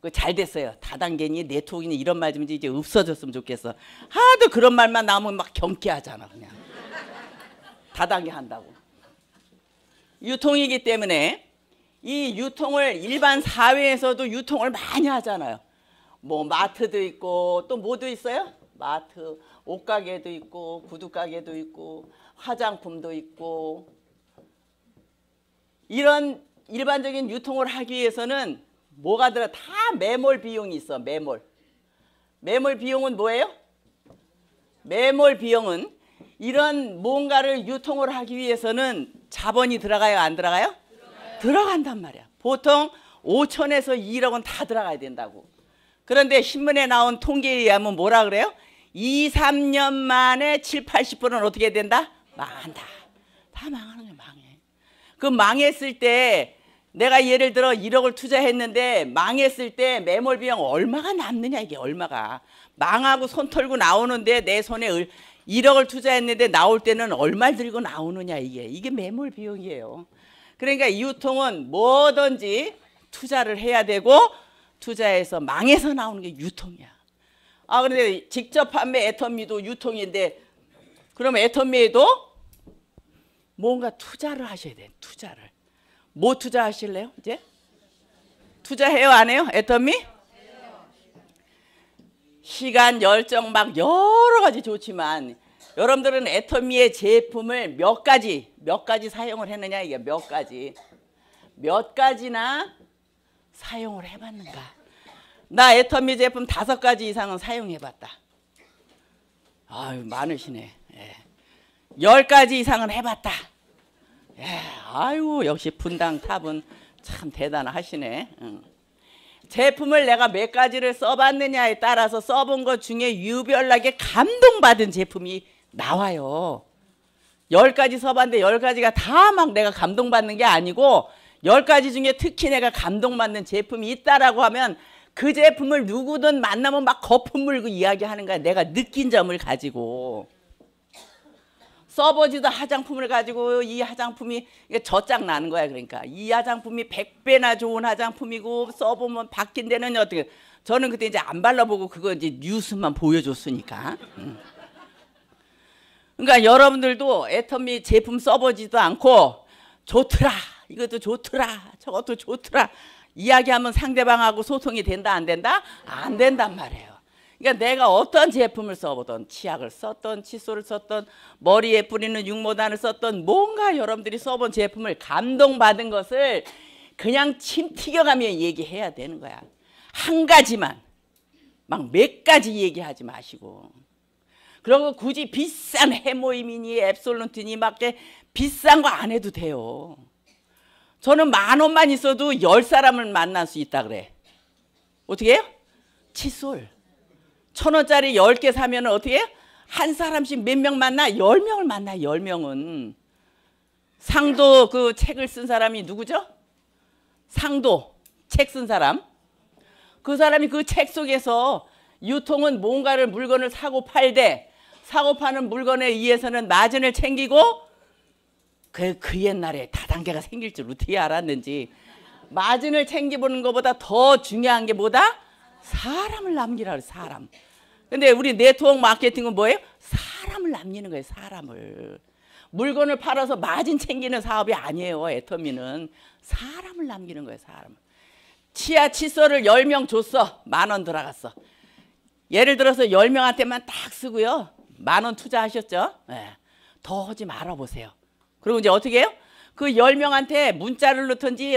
그 잘 됐어요. 다단계니 네트워크니 이런 말 좀 이제 없어졌으면 좋겠어. 하도 그런 말만 나오면 막경쾌하잖아 그냥. 다당이 한다고. 유통이기 때문에 이 유통을 일반 사회에서도 유통을 많이 하잖아요. 뭐 마트도 있고 또 뭐도 있어요? 마트, 옷가게도 있고 구두가게도 있고 화장품도 있고 이런 일반적인 유통을 하기 위해서는 뭐가 들어 다 매몰 비용이 있어 매몰 매몰 비용은 뭐예요? 매몰 비용은 이런 뭔가를 유통을 하기 위해서는 자본이 들어가요 안 들어가요? 들어가요. 들어간단 말이야. 보통 5천에서 2억은 다 들어가야 된다고. 그런데 신문에 나온 통계에 의하면 뭐라 그래요? 2, 3년 만에 7, 80%는 어떻게 된다? 망한다. 다 망하는 게 망해. 그 망했을 때 내가 예를 들어 1억을 투자했는데 망했을 때 매몰 비용 얼마가 남느냐 이게 얼마가 망하고 손 털고 나오는데 내 손에 1억을 투자했는데 나올 때는 얼마 들고 나오느냐 이게 이게 매물 비용이에요. 그러니까 유통은 뭐든지 투자를 해야 되고 투자해서 망해서 나오는 게 유통이야. 아 그런데 직접 판매 애터미도 유통인데 그럼 애터미에도 뭔가 투자를 하셔야 돼. 투자를. 뭐 투자하실래요? 이제? 투자해요? 안 해요? 애터미? 시간, 열정 막 여러 가지 좋지만 여러분들은 애터미의 제품을 몇 가지 몇 가지 사용을 했느냐 이게 몇 가지 몇 가지나 사용을 해봤는가 나 애터미 제품 다섯 가지 이상은 사용해봤다 아유 많으시네 예. 가지 이상은 해봤다 예. 아유 역시 분당 탑은 참 대단하시네 응. 제품을 내가 몇 가지를 써봤느냐에 따라서 써본 것 중에 유별나게 감동받은 제품이 나와요. 열가지 써봤는데 열가지가 다 막 내가 감동받는 게 아니고 열가지 중에 특히 내가 감동받는 제품이 있다라고 하면 그 제품을 누구든 만나면 막 거품 물고 이야기하는 거야. 내가 느낀 점을 가지고. 써보지도 화장품을 가지고 이 화장품이 저짝 나는 거야 그러니까 이 화장품이 100배나 좋은 화장품이고 써보면 바뀐 데는 어떻게 저는 그때 이제 안 발라보고 그거 이제 뉴스만 보여줬으니까 그러니까 여러분들도 애터미 제품 써보지도 않고 좋더라 이것도 좋더라 저것도 좋더라 이야기하면 상대방하고 소통이 된다 안 된다? 안 된단 말이에요 그러니까 내가 어떤 제품을 써보던 치약을 썼던 칫솔을 썼던 머리에 뿌리는 육모단을 썼던 뭔가 여러분들이 써본 제품을 감동받은 것을 그냥 침 튀겨가며 얘기해야 되는 거야. 한 가지만 막 몇 가지 얘기하지 마시고 그리고 굳이 비싼 해모임이니 앱솔루트니 막게 비싼 거 안 해도 돼요. 저는 만 원만 있어도 열 사람을 만날 수 있다 그래. 어떻게 해요? 칫솔. 천 원짜리 열 개 사면 어떻게 한 사람씩 몇 명 만나? 열명을 만나, 열명은 상도 그 책을 쓴 사람이 누구죠? 상도, 책 쓴 사람. 그 사람이 그 책 속에서 유통은 뭔가를 물건을 사고 팔되 사고 파는 물건에 의해서는 마진을 챙기고 그, 그 옛날에 다단계가 생길 줄 어떻게 알았는지 마진을 챙겨보는 것보다 더 중요한 게 뭐다? 사람을 남기라 그래 사람. 근데 우리 네트워크 마케팅은 뭐예요? 사람을 남기는 거예요 사람을. 물건을 팔아서 마진 챙기는 사업이 아니에요 애터미는. 사람을 남기는 거예요 사람. 치아 칫솔을 10명 줬어. 만 원 들어갔어. 예를 들어서 10명한테만 딱 쓰고요. 만 원 투자하셨죠? 네. 더 하지 말아보세요. 그리고 이제 어떻게 해요? 그 10명한테 문자를 넣든지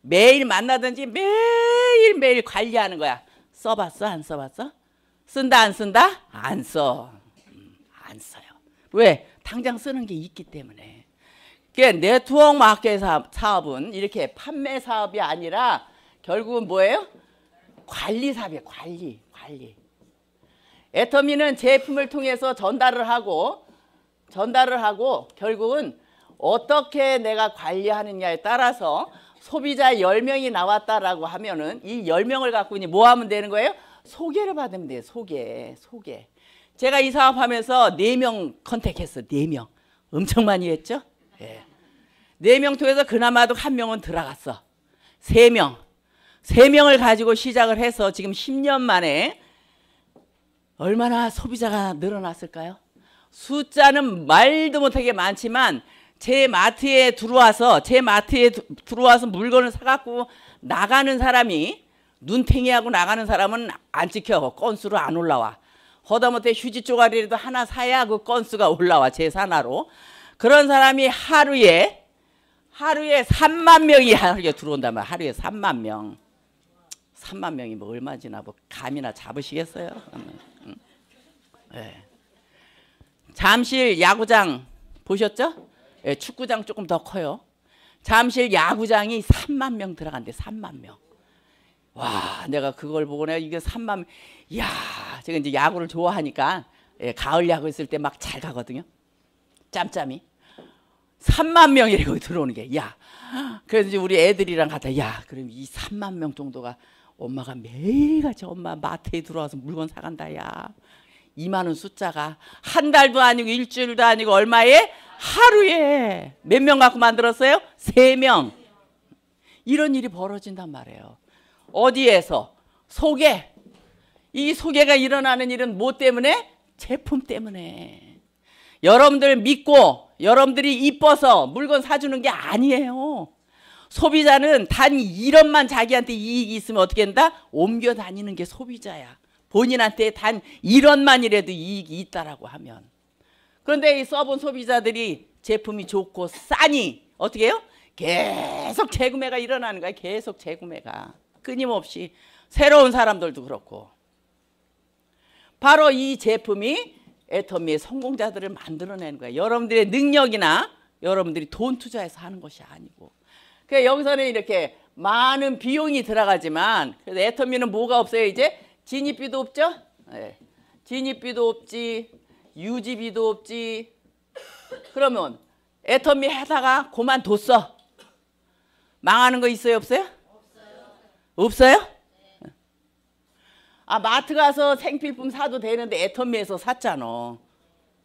매일 만나든지 매일매일 관리하는 거야. 써봤어? 안 써봤어? 쓴다 안 쓴다? 안 써. 음, 안 써요. 왜? 당장 쓰는 게 있기 때문에. 그러니까 네트워크 마켓 사업은 이렇게 판매 사업이 아니라 결국은 뭐예요? 관리 사업이에요. 관리, 관리. 애터미는 제품을 통해서 전달을 하고 전달을 하고 결국은 어떻게 내가 관리하느냐에 따라서 소비자 10명이 나왔다라고 하면은 이 10명을 갖고 이제 뭐 하면 되는 거예요? 소개를 받으면 돼요. 소개. 소개. 제가 이 사업하면서 4명 컨택했어. 4명. 엄청 많이 했죠? 예. 4명 통해서 그나마도 한 명은 들어갔어. 3명. 3명을 가지고 시작을 해서 지금 10년 만에 얼마나 소비자가 늘어났을까요? 숫자는 말도 못하게 많지만 제 마트에 들어와서 제 마트에 들어와서 물건을 사갖고 나가는 사람이 눈탱이하고 나가는 사람은 안 찍혀 건수로 안 올라와 허다못해 휴지 쪼가리라도 하나 사야 그 건수가 올라와 제산화로 그런 사람이 하루에 하루에 3만 명이 하루에 들어온단 말이야 하루에 3만 명 3만 명이 뭐 얼마 지나고 감이나 잡으시겠어요? 네. 잠실 야구장 보셨죠? 예, 축구장 조금 더 커요. 잠실 야구장이 3만 명 들어간대. 3만 명. 와, 내가 그걸 보고 내가 이게 3만 야, 제가 이제 야구를 좋아하니까 예, 가을 야구 있을 때 막 잘 가거든요. 짬짬이. 3만 명이라고 들어오는 게 야. 그래서 이제 우리 애들이랑 가다 야, 그럼 이 3만 명 정도가 엄마가 매일같이 엄마 마트에 들어와서 물건 사간다 야. 2만원 숫자가 한 달도 아니고 일주일도 아니고 얼마에 하루에 몇 명 갖고 만들었어요? 세 명. 이런 일이 벌어진단 말이에요. 어디에서? 소개. 이 소개가 일어나는 일은 뭐 때문에? 제품 때문에. 여러분들 믿고 여러분들이 이뻐서 물건 사주는 게 아니에요. 소비자는 단 이런만 자기한테 이익이 있으면 어떻게 한다? 옮겨 다니는 게 소비자야. 본인한테 단 이런만이라도 이익이 있다라고 하면. 그런데 이 써본 소비자들이 제품이 좋고 싸니 어떻게 해요? 계속 재구매가 일어나는 거야. 계속 재구매가. 끊임없이 새로운 사람들도 그렇고. 바로 이 제품이 애터미의 성공자들을 만들어내는 거야. 여러분들의 능력이나 여러분들이 돈 투자해서 하는 것이 아니고. 그래서 여기서는 이렇게 많은 비용이 들어가지만 그래서 애터미는 뭐가 없어요 이제? 진입비도 없죠? 네. 진입비도 없지. 유지비도 없지. 그러면 애터미 하다가 그만뒀어. 망하는 거 있어요 없어요? 없어요. 아 마트 가서 생필품 사도 되는데 애터미에서 샀잖아.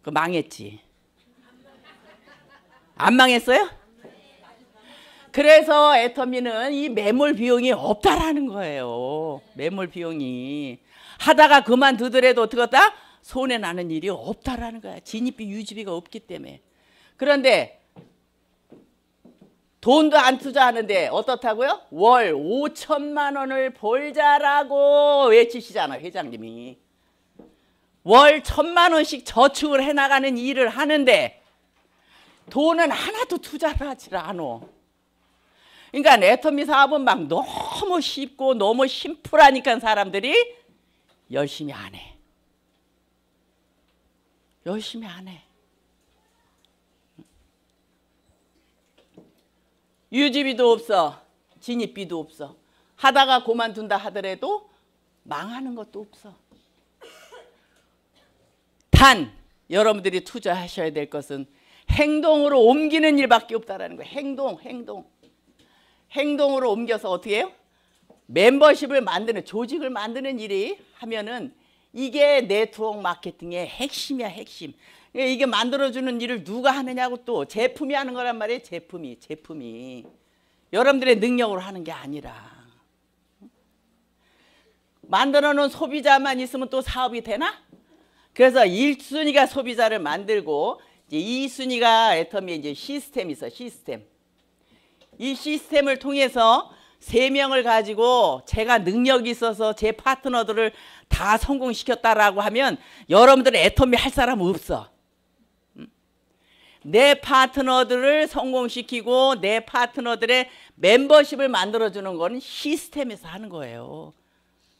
그 망했지. 안 망했어요? 그래서 애터미는 이 매몰 비용이 없다라는 거예요. 매몰 비용이. 하다가 그만두더라도 어떻게 다 손해나는 일이 없다라는 거야. 진입비 유지비가 없기 때문에. 그런데 돈도 안 투자하는데 어떻다고요? 월 5천만 원을 벌자라고 외치시잖아 회장님이. 월 천만 원씩 저축을 해나가는 일을 하는데 돈은 하나도 투자를 하질 않아. 그러니까 애터미 사업은 막 너무 쉽고 너무 심플하니까 사람들이 열심히 안 해. 열심히 안 해. 유지비도 없어. 진입비도 없어. 하다가 고만둔다 하더라도 망하는 것도 없어. 단 여러분들이 투자하셔야 될 것은 행동으로 옮기는 일밖에 없다라는 거예요. 행동, 행동. 행동으로 옮겨서 어떻게 해요? 멤버십을 만드는 조직을 만드는 일이 하면은 이게 네트워크 마케팅의 핵심이야 핵심. 그러니까 이게 만들어주는 일을 누가 하느냐고 또 제품이 하는 거란 말이에요. 제품이 제품이 여러분들의 능력으로 하는 게 아니라 만들어 놓은 소비자만 있으면 또 사업이 되나? 그래서 1순위가 소비자를 만들고 이제 2순위가 애텀이 이제 시스템이 있어 시스템. 이 시스템을 통해서 3명을 가지고 제가 능력이 있어서 제 파트너들을 다 성공시켰다라고 하면 여러분들 애터미 할 사람 없어. 음. 내 파트너들을 성공시키고 내 파트너들의 멤버십을 만들어주는 거는 시스템에서 하는 거예요.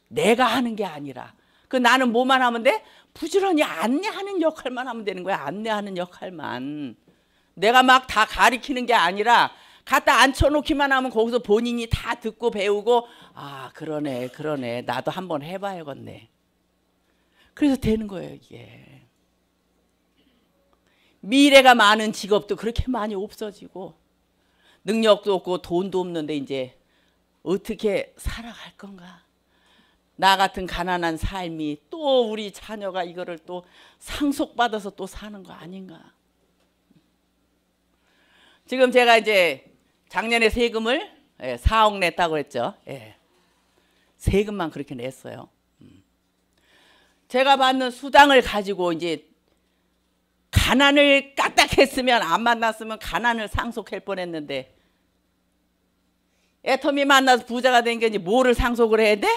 내가 하는 게 아니라. 그 나는 뭐만 하면 돼? 부지런히 안내하는 역할만 하면 되는 거야. 안내하는 역할만. 내가 막 다 가리키는 게 아니라 갖다 앉혀놓기만 하면 거기서 본인이 다 듣고 배우고 아 그러네 그러네 나도 한번 해봐야겠네. 그래서 되는 거예요 이게. 미래가 많은 직업도 그렇게 많이 없어지고 능력도 없고 돈도 없는데 이제 어떻게 살아갈 건가. 나 같은 가난한 삶이 또 우리 자녀가 이거를 또 상속받아서 또 사는 거 아닌가. 지금 제가 이제 작년에 세금을 4억 예, 냈다고 했죠. 예. 세금만 그렇게 냈어요. 음. 제가 받는 수당을 가지고 이제 가난을 까딱했으면 안 만났으면 가난을 상속할 뻔했는데 애터미 만나서 부자가 된게 이제 뭐를 상속을 해야 돼?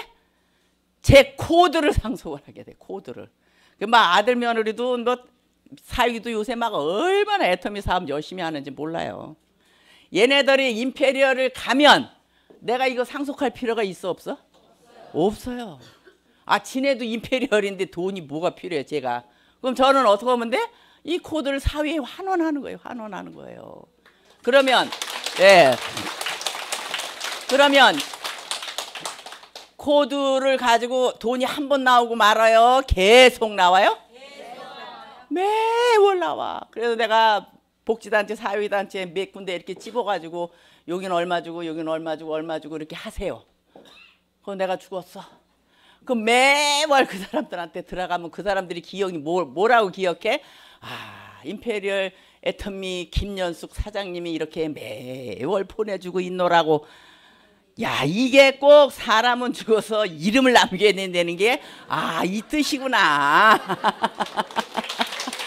제 코드를 상속을 하게 돼 코드를. 그막 아들 며느리도 뭐 사위도 요새 막 얼마나 애터미 사업 열심히 하는지 몰라요. 얘네들이 임페리얼을 가면 내가 이거 상속할 필요가 있어 없어? 없어요. 없어요. 아 지네도 임페리얼인데 돈이 뭐가 필요해 제가. 그럼 저는 어떻게 하면 돼? 이 코드를 사회에 환원하는 거예요. 환원하는 거예요. 그러면 예. 그러면 코드를 가지고 돈이 한 번 나오고 말아요. 계속 나와요? 계속 나와요. 매월 나와. 그래서 내가 복지단체, 사회단체 몇 군데 이렇게 집어가지고 여기는 얼마 주고 여기는 얼마 주고 얼마 주고 이렇게 하세요. 그거 내가 죽었어. 그 매월 그 사람들한테 들어가면 그 사람들이 기억이 뭘, 뭐라고 기억해? 아, 임페리얼 애터미 김연숙 사장님이 이렇게 매월 보내주고 있노라고. 야, 이게 꼭 사람은 죽어서 이름을 남겨야 된다는 게, 아, 이 뜻이구나.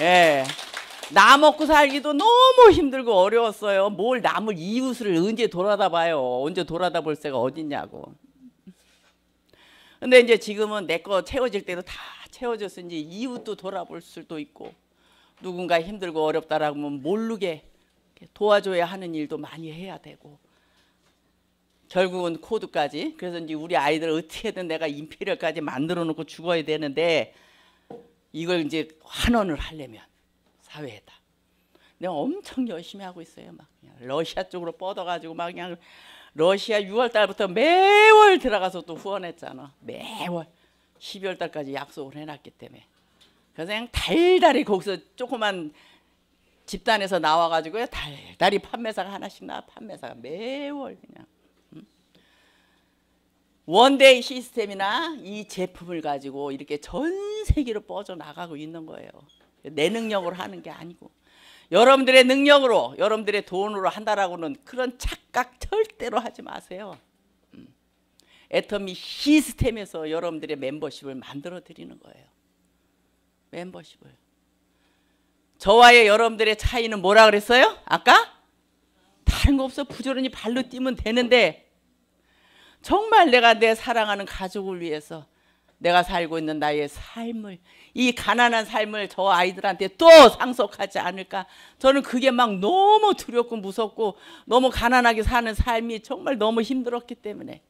예. 나 먹고 살기도 너무 힘들고 어려웠어요. 뭘 남을 이웃을 언제 돌아다 봐요. 언제 돌아다 볼 새가 어딨냐고. 근데 이제 지금은 내 거 채워질 때도 다 채워졌으니 이웃도 돌아볼 수도 있고 누군가 힘들고 어렵다라고 하면 모르게 도와줘야 하는 일도 많이 해야 되고 결국은 코드까지 그래서 이제 우리 아이들 어떻게든 내가 임페리얼까지 만들어 놓고 죽어야 되는데 이걸 이제 환원을 하려면 사회에다. 내가 엄청 열심히 하고 있어요. 막 러시아 쪽으로 뻗어가지고 막 그냥 러시아 6월 달부터 매월 들어가서 또 후원했잖아. 매월 12월 달까지 약속을 해놨기 때문에. 그 그냥 달달이 거기서 조그만 집단에서 나와가지고 달달이 판매사가 하나씩 나 판매사가 매월 그냥 원데이 시스템이나 이 제품을 가지고 이렇게 전 세계로 뻗어나가고 있는 거예요. 내 능력으로 하는 게 아니고 여러분들의 능력으로 여러분들의 돈으로 한다라고는 그런 착각 절대로 하지 마세요. 음. 애터미 시스템에서 여러분들의 멤버십을 만들어 드리는 거예요. 멤버십을. 저와의 여러분들의 차이는 뭐라 그랬어요? 아까? 다른 거 없어 부지런히 발로 뛰면 되는데 정말 내가 내 사랑하는 가족을 위해서 내가 살고 있는 나의 삶을 이 가난한 삶을 저 아이들한테 또 상속하지 않을까 저는 그게 막 너무 두렵고 무섭고 너무 가난하게 사는 삶이 정말 너무 힘들었기 때문에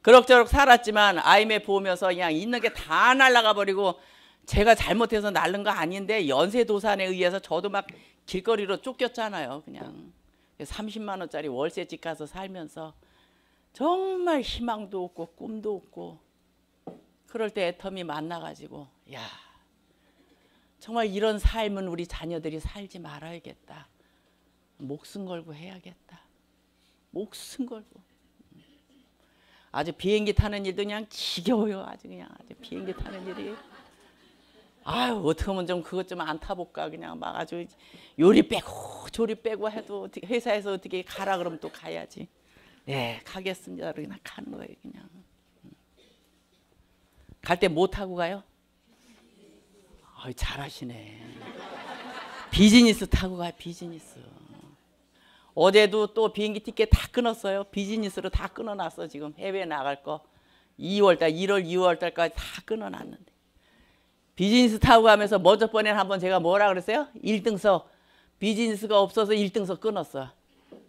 그럭저럭 살았지만 IMF 보면서 그냥 있는 게 다 날라가 버리고 제가 잘못해서 날른 거 아닌데 연쇄도산에 의해서 저도 막 길거리로 쫓겼잖아요 그냥 30만 원짜리 월세집 가서 살면서 정말 희망도 없고 꿈도 없고 그럴 때 애텀이 만나가지고 야 정말 이런 삶은 우리 자녀들이 살지 말아야겠다. 목숨 걸고 해야겠다. 목숨 걸고. 아주 비행기 타는 일도 그냥 지겨워요. 아주 그냥 아주 비행기 타는 일이. 아유 어떻게 하면 좀 그것 좀 안 타볼까 그냥 막 아주 요리 빼고 조리 빼고 해도 회사에서 어떻게 가라 그러면 또 가야지. 예, 가겠습니다. 그냥 가는 거예요, 그냥. 음. 갈때못 하고 뭐 가요? 어이, 잘하시네. 비즈니스 타고 가요, 비즈니스. 어제도 또 비행기 티켓 다 끊었어요. 비즈니스로 다 끊어놨어, 지금. 해외 나갈 거. 2월달, 1월, 2월달까지 다 끊어놨는데. 비즈니스 타고 가면서 먼저 번에 한번 제가 뭐라 그랬어요? 1등석. 비즈니스가 없어서 1등석 끊었어.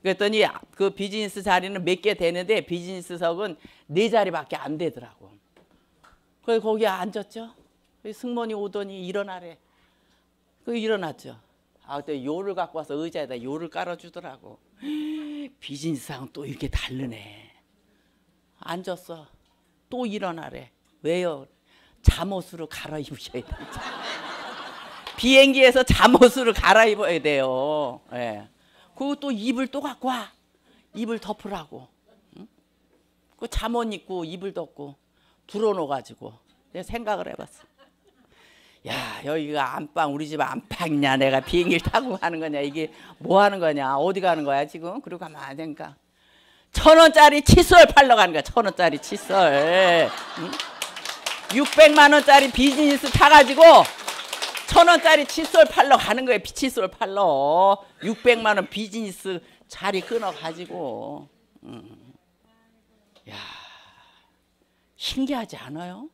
그랬더니 그 비즈니스 자리는 몇 개 되는데 비즈니스석은 네 자리밖에 안 되더라고. 그래서 거기 앉았죠. 승무원이 오더니 일어나래. 그 일어났죠. 아 그때 요를 갖고 와서 의자에다 요를 깔아주더라고. 비즈니스랑 또 이렇게 다르네. 앉았어. 또 일어나래. 왜요? 잠옷으로 갈아입으셔야 돼. 비행기에서 잠옷으로 갈아입어야 돼요. 예. 그리고 또 이불 또 갖고 와. 이불 덮으라고. 응? 그 잠옷 입고 이불 덮고 불어놓아가지고 생각을 해봤어. 야 여기가 안방 우리 집 안방이냐 내가 비행기를 타고 가는 거냐 이게 뭐 하는 거냐 어디 가는 거야 지금 그리고 가만 면 생각 천 원짜리 칫솔 팔러 가는 거야 천 원짜리 칫솔 응? 600만 원짜리 비즈니스 타가지고 천 원짜리 칫솔 팔러 가는 거예요. 칫솔 팔러. 600만 원 비즈니스 자리 끊어 가지고. 음. 야. 신기하지 않아요?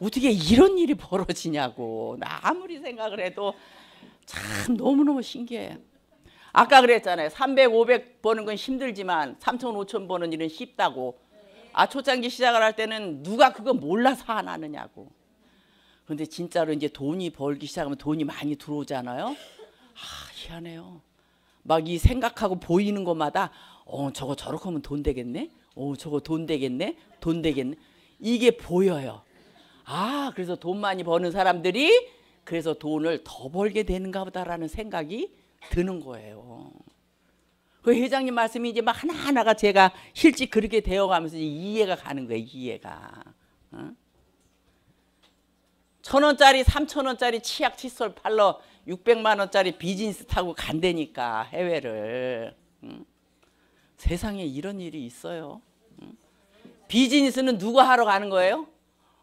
어떻게 이런 일이 벌어지냐고. 나 아무리 생각을 해도 참 너무너무 신기해. 아까 그랬잖아요. 300, 500 버는 건 힘들지만 3천, 5천 버는 일은 쉽다고. 아 초창기 시작을 할 때는 누가 그거 몰라서 안 하느냐고. 근데 진짜로 이제 돈이 벌기 시작하면 돈이 많이 들어오잖아요. 아, 희한해요. 막 이 생각하고 보이는 것마다 어, 저거 저렇게 하면 돈 되겠네. 어, 저거 돈 되겠네. 돈 되겠네. 이게 보여요. 아, 그래서 돈 많이 버는 사람들이 그래서 돈을 더 벌게 되는가 보다라는 생각이 드는 거예요. 그 회장님 말씀이 이제 막 하나하나가 제가 실직 그렇게 되어가면서 이해가 가는 거예요, 이해가. 어? 천원짜리 삼천원짜리 치약 칫솔 팔러 육백만원짜리 비즈니스 타고 간대니까 해외를 응? 세상에 이런 일이 있어요 응? 비즈니스는 누가 하러 가는 거예요?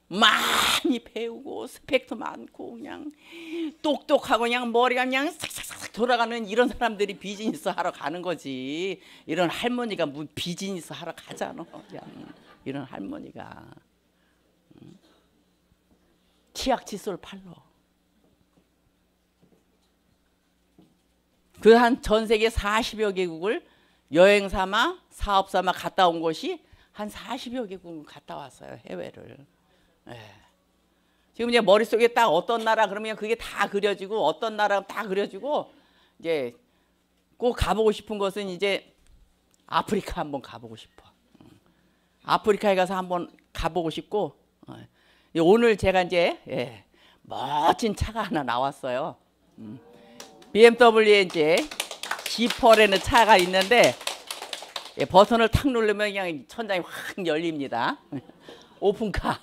많이 배우고 스펙도 많고 그냥 똑똑하고 그냥 머리가 그냥 싹싹싹 돌아가는 이런 사람들이 비즈니스 하러 가는 거지 이런 할머니가 뭐 비즈니스 하러 가잖아 그냥 이런 할머니가 치약칫솔 팔로. 그 한 전 세계 40여 개국을 여행 삼아 사업 삼아 갔다 온 것이 한 40여 개국 갔다 왔어요. 해외를. 예. 지금 이제 머릿속에 딱 어떤 나라 그러면 그게 다 그려지고 어떤 나라 다 그려지고 이제 꼭 가보고 싶은 것은 이제 아프리카 한번 가보고 싶어. 음. 아프리카에 가서 한번 가보고 싶고 예, 오늘 제가 이제 예, 멋진 차가 하나 나왔어요. 음. BMW에 이제 G4라는 차가 있는데 예, 버튼을 탁 누르면 그냥 천장이 확 열립니다. 오픈카.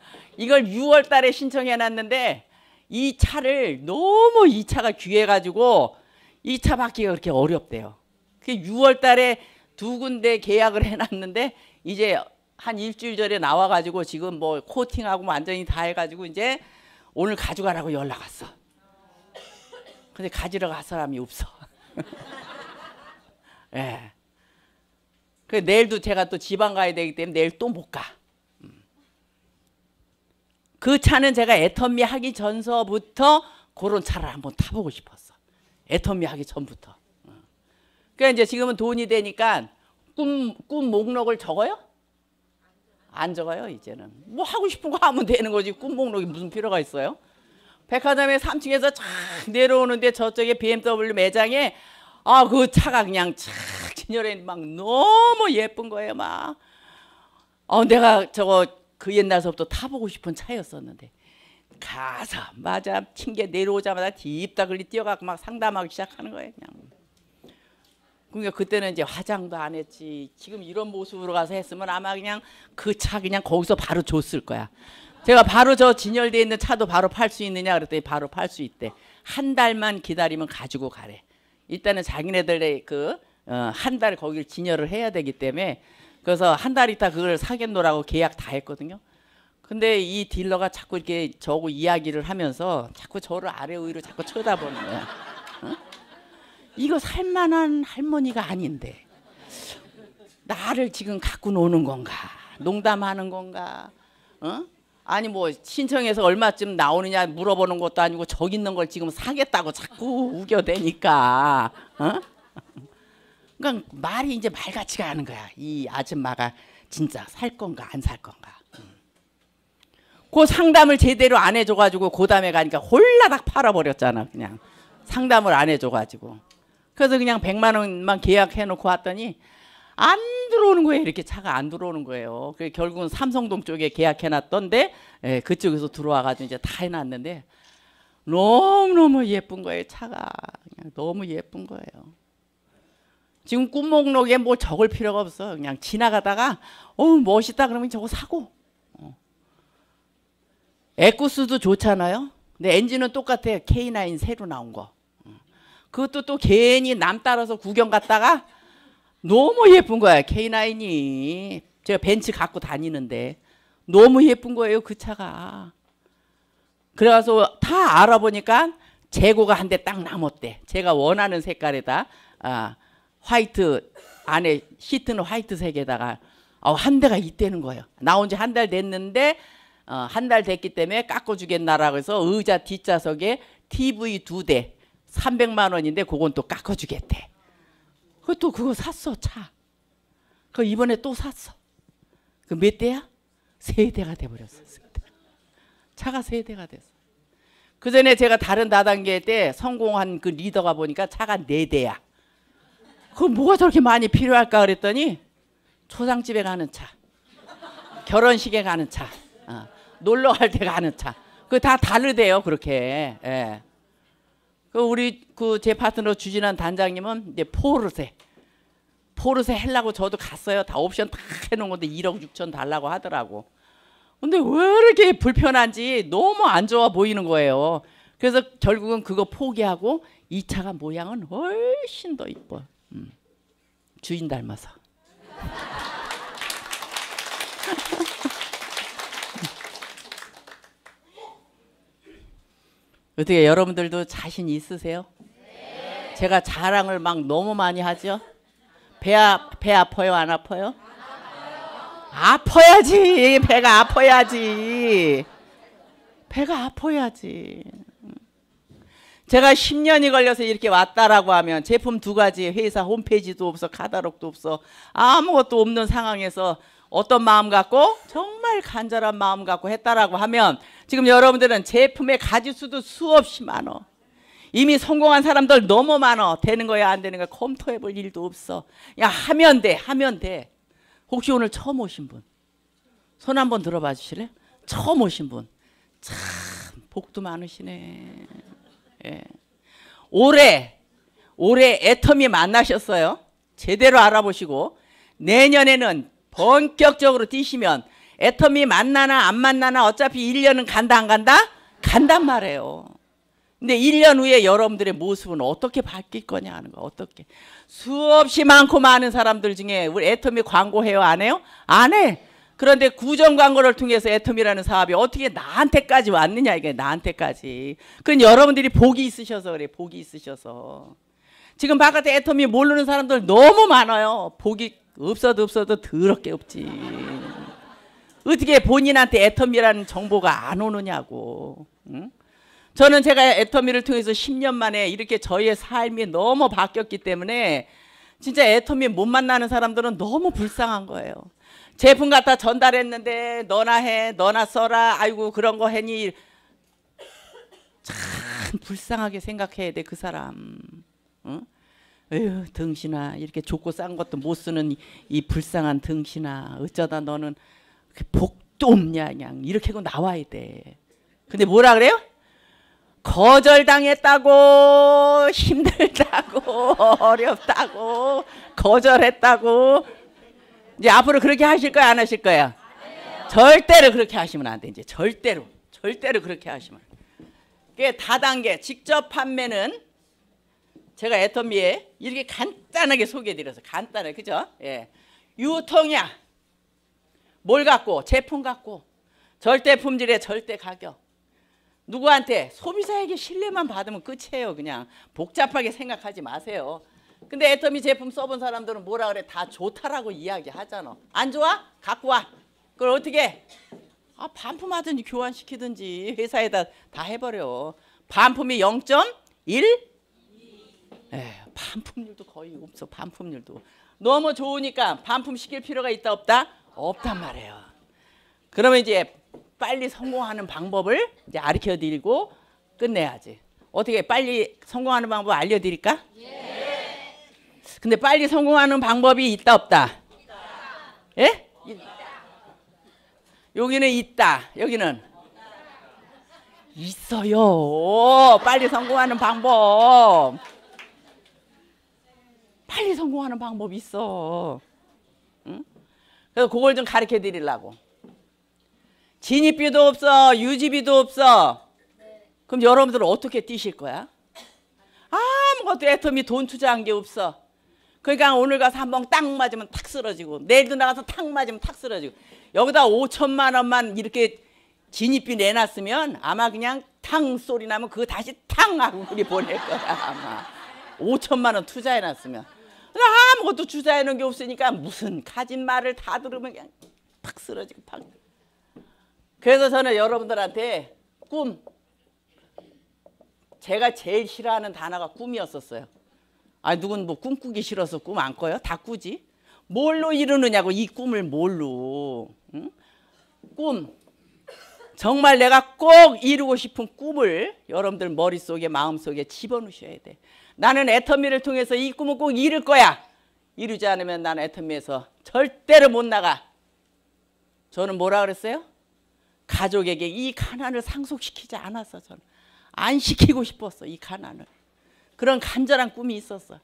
이걸 6월 달에 신청해 놨는데 이 차를 너무 이 차가 귀해 가지고 이 차 받기가 그렇게 어렵대요. 그 6월 달에 두 군데 계약을 해 놨는데 이제 한 일주일 전에 나와가지고 지금 뭐 코팅하고 뭐 완전히 다 해가지고 이제 오늘 가져가라고 연락 왔어. 근데 가지러 갈 사람이 없어. 예. 네. 그 내일도 제가 또 지방 가야 되기 때문에 내일 또 못 가. 음. 그 차는 제가 애터미 하기 전서부터 그런 차를 한번 타보고 싶었어. 애터미 하기 전부터. 음. 그러니까 이제 지금은 돈이 되니까 꿈, 꿈 목록을 적어요? 안 적어요 이제는 뭐 하고 싶은 거 하면 되는 거지 꿈목록이 무슨 필요가 있어요 백화점에 3층에서 쫙 내려오는데 저쪽에 BMW 매장에 아그 차가 그냥 착 진열해 막 너무 예쁜 거예요 막 어, 내가 저거 그 옛날서부터 타보고 싶은 차였었는데 가서 맞아 튕겨 내려오자마자 뒤 딥다글리 뛰어가고 막 상담하기 시작하는 거예요 그냥 그러니까 그때는 이제 화장도 안 했지. 지금 이런 모습으로 가서 했으면 아마 그냥 그 차 그냥 거기서 바로 줬을 거야. 제가 바로 저 진열돼 있는 차도 바로 팔 수 있느냐 그랬더니 바로 팔 수 있대. 한 달만 기다리면 가지고 가래. 일단은 자기네들의 그한달 어 거기를 진열을 해야 되기 때문에 그래서 한 달 있다 그걸 사겠노라고 계약 다 했거든요. 근데 이 딜러가 자꾸 이렇게 저하고 이야기를 하면서 자꾸 저를 아래 위로 자꾸 쳐다보는 거야. 이거 살만한 할머니가 아닌데 나를 지금 갖고 노는 건가? 농담하는 건가? 어? 아니 뭐 신청해서 얼마쯤 나오느냐 물어보는 것도 아니고 저기 있는 걸 지금 사겠다고 자꾸 우겨대니까 어? 그러니까 말이 이제 말 같지가 않은 거야 이 아줌마가 진짜 살 건가 안 살 건가 음. 그 상담을 제대로 안 해줘가지고 고담에 그 가니까 홀라닥 팔아버렸잖아 그냥 상담을 안 해줘가지고 그래서 그냥 100만 원만 계약해 놓고 왔더니 안 들어오는 거예요. 이렇게 차가 안 들어오는 거예요. 그래서 결국은 삼성동 쪽에 계약해 놨던데 예, 그쪽에서 들어와 가지고 이제 다 해놨는데 너무너무 예쁜 거예요. 차가 그냥 너무 예쁜 거예요. 지금 꿈목록에 뭐 적을 필요가 없어. 그냥 지나가다가 어 멋있다 그러면 저거 사고. 어. 에쿠스도 좋잖아요. 근데 엔진은 똑같아요. K9 새로 나온 거. 그것도 또 괜히 남 따라서 구경 갔다가 너무 예쁜 거야 K9이 제가 벤츠 갖고 다니는데 너무 예쁜 거예요 그 차가 그래서 다 알아보니까 재고가 한 대 딱 남았대 제가 원하는 색깔에다 아, 화이트 안에 시트는 화이트색에다가 아, 어, 한 대가 있대는 거예요 나온 지 한 달 됐는데 어, 한달 됐기 때문에 깎아주겠나라고 해서 의자 뒷좌석에 TV 두대 300만 원인데 그건 또 깎아주겠대. 그 또 그거 샀어 차. 그 이번에 또 샀어. 그 몇 대야? 세 대가 돼버렸어. 차가 세 대가 됐어. 그 전에 제가 다른 다단계 때 성공한 그 리더가 보니까 차가 네 대야. 그 뭐가 저렇게 많이 필요할까 그랬더니 초상집에 가는 차, 결혼식에 가는 차, 어. 놀러 갈 때 가는 차. 그 다 다르대요 그렇게. 예. 그 우리 그 제 파트너 주진환 단장님은 이제 포르세 포르세 하려고 저도 갔어요. 다 옵션 다 해놓은 건데 1억 6천 달라고 하더라고. 근데 왜 이렇게 불편한지 너무 안 좋아 보이는 거예요. 그래서 결국은 그거 포기하고 이 차가 모양은 훨씬 더 이뻐. 음. 주인 닮아서. 어떻게 여러분들도 자신 있으세요? 네. 제가 자랑을 막 너무 많이 하죠? 배, 아, 배 아파요? 안 아파요? 아파야지. 배가 아파야지. 배가 아파야지. 제가 10년이 걸려서 이렇게 왔다라고 하면 제품 두 가지 회사 홈페이지도 없어 카다록도 없어 아무것도 없는 상황에서 어떤 마음 갖고 정말 간절한 마음 갖고 했다라고 하면 지금 여러분들은 제품의 가지수도 수없이 많어. 이미 성공한 사람들 너무 많어. 되는 거야 안 되는 거야 검토해 볼 일도 없어. 야 하면 돼 하면 돼. 혹시 오늘 처음 오신 분? 손 한 번 들어봐 주실래? 처음 오신 분. 참 복도 많으시네. 예. 올해 올해 애텀이 만나셨어요. 제대로 알아보시고 내년에는 본격적으로 뛰시면 애터미 만나나 안 만나나 어차피 1년은 간다 안 간다? 간단 말이에요. 근데 1년 후에 여러분들의 모습은 어떻게 바뀔 거냐 하는 거 어떻게 수없이 많고 많은 사람들 중에 우리 애텀이 광고해요 안 해요? 안 해. 그런데 구정 광고를 통해서 애텀이라는 사업이 어떻게 나한테까지 왔느냐 이게 나한테까지. 그건 여러분들이 복이 있으셔서 그래 복이 있으셔서. 지금 바깥에 애텀이 모르는 사람들 너무 많아요. 복이 없어도 없어도 더럽게 없지. 어떻게 본인한테 애터미라는 정보가 안 오느냐고. 응? 저는 제가 애터미를 통해서 10년 만에 이렇게 저의 삶이 너무 바뀌었기 때문에 진짜 애터미 못 만나는 사람들은 너무 불쌍한 거예요. 제품 갖다 전달했는데 너나 해, 너나 써라. 아이고 그런 거 해니 참 불쌍하게 생각해야 돼 그 사람. 응? 에휴 등신아 이렇게 좋고 싼 것도 못 쓰는 이 불쌍한 등신아 어쩌다 너는 복도 없냐냥 그 이렇게 하고 나와야 돼. 근데 뭐라 그래요? 거절당했다고 힘들다고 어렵다고 거절했다고 이제 앞으로 그렇게 하실 거야 안 하실 거야? 절대로 그렇게 하시면 안 돼. 이제 절대로 절대로 그렇게 하시면. 그게 다단계 직접 판매는 제가 애터미에 이렇게 간단하게 소개해드려서 간단해 그죠? 예. 유통이야. 뭘 갖고? 제품 갖고. 절대 품질에 절대 가격. 누구한테? 소비자에게 신뢰만 받으면 끝이에요. 그냥 복잡하게 생각하지 마세요. 근데 애터미 제품 써본 사람들은 뭐라 그래? 다 좋다라고 이야기하잖아. 안 좋아? 갖고 와. 그걸 어떻게 아, 반품하든지 교환시키든지 회사에다 다 해버려. 반품이 0.1? 에 예, 반품률도 거의 없어. 반품률도. 너무 좋으니까 반품 시킬 필요가 있다 없다? 없단 말이에요. 그러면 이제 빨리 성공하는 방법을 이제 가르쳐 드리고 끝내야지. 어떻게 빨리 성공하는 방법 알려드릴까? 예. 근데 빨리 성공하는 방법이 있다 없다? 있다. 예? 있다. 여기는 있다. 여기는 있어요. 빨리 성공하는 방법. 빨리 성공하는 방법 있어. 그래서 그걸 좀 가르쳐 드리려고. 진입비도 없어, 유지비도 없어. 그럼 여러분들은 어떻게 뛰실 거야? 아무것도 애터미 돈 투자한 게 없어. 그러니까 오늘 가서 한 번 딱 맞으면 탁 쓰러지고 내일도 나가서 탁 맞으면 탁 쓰러지고 여기다 5천만 원만 이렇게 진입비 내놨으면 아마 그냥 탕 소리 나면 그거 다시 탕 하고 우리 보낼 거야 아마 5천만 원 투자해놨으면 아무것도 주사해놓은게 없으니까 무슨 가짓말을 다 들으면 그냥 팍 쓰러지고 팍. 그래서 저는 여러분들한테 꿈. 제가 제일 싫어하는 단어가 꿈이었었어요. 아 누군 뭐 꿈꾸기 싫어서 꿈 안 꿔요? 다 꾸지. 뭘로 이루느냐고 이 꿈을 뭘로. 응? 꿈. 정말 내가 꼭 이루고 싶은 꿈을 여러분들 머릿속에 마음속에 집어넣으셔야 돼. 나는 애터미를 통해서 이 꿈은 꼭 이룰 거야. 이루지 않으면 나는 애터미에서 절대로 못 나가. 저는 뭐라 그랬어요? 가족에게 이 가난을 상속시키지 않았어 저는. 안 시키고 싶었어 이 가난을. 그런 간절한 꿈이 있었어.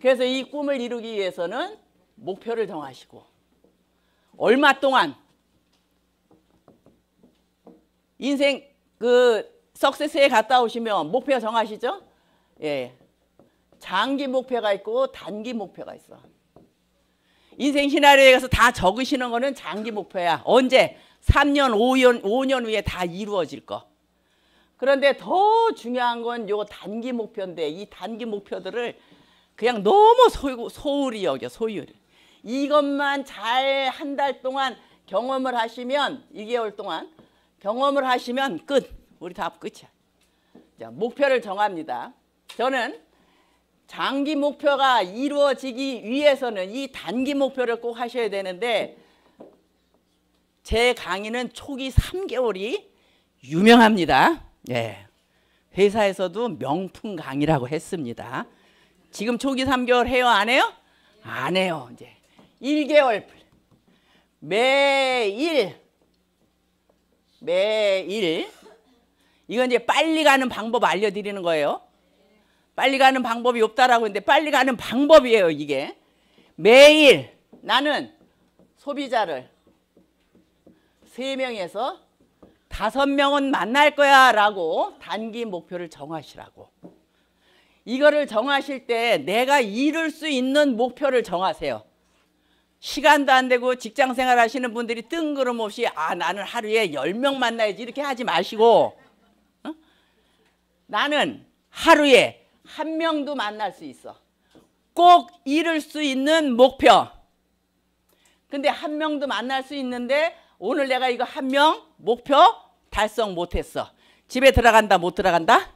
그래서 이 꿈을 이루기 위해서는 목표를 정하시고 얼마 동안 인생 그 석세스에 갔다 오시면 목표 정하시죠? 예. 장기 목표가 있고 단기 목표가 있어. 인생 시나리오에 가서 다 적으시는 거는 장기 목표야. 언제? 3년, 5년, 5년 후에 다 이루어질 거. 그런데 더 중요한 건 요 단기 목표인데 이 단기 목표들을 그냥 너무 소, 소홀히 여겨, 소율. 이것만 잘 한 달 동안 경험을 하시면 2개월 동안 경험을 하시면 끝. 우리 다 끝이야. 자, 목표를 정합니다. 저는 장기 목표가 이루어지기 위해서는 이 단기 목표를 꼭 하셔야 되는데 제 강의는 초기 3개월이 유명합니다. 예. 회사에서도 명품 강의라고 했습니다. 지금 초기 3개월 해요? 안 해요? 안 해요. 이제 1개월 매일 매일 이건 이제 빨리 가는 방법 알려드리는 거예요. 빨리 가는 방법이 없다라고 했는데 빨리 가는 방법이에요 이게 매일 나는 소비자를 3명에서 5명은 만날 거야 라고 단기 목표를 정하시라고 이거를 정하실 때 내가 이룰 수 있는 목표를 정하세요 시간도 안 되고 직장생활 하시는 분들이 뜬금없이 아 나는 하루에 10명 만나야지 이렇게 하지 마시고 어? 나는 하루에 한 명도 만날 수 있어. 꼭 이룰 수 있는 목표. 근데 한 명도 만날 수 있는데 오늘 내가 이거 한 명 목표 달성 못했어. 집에 들어간다 못 들어간다?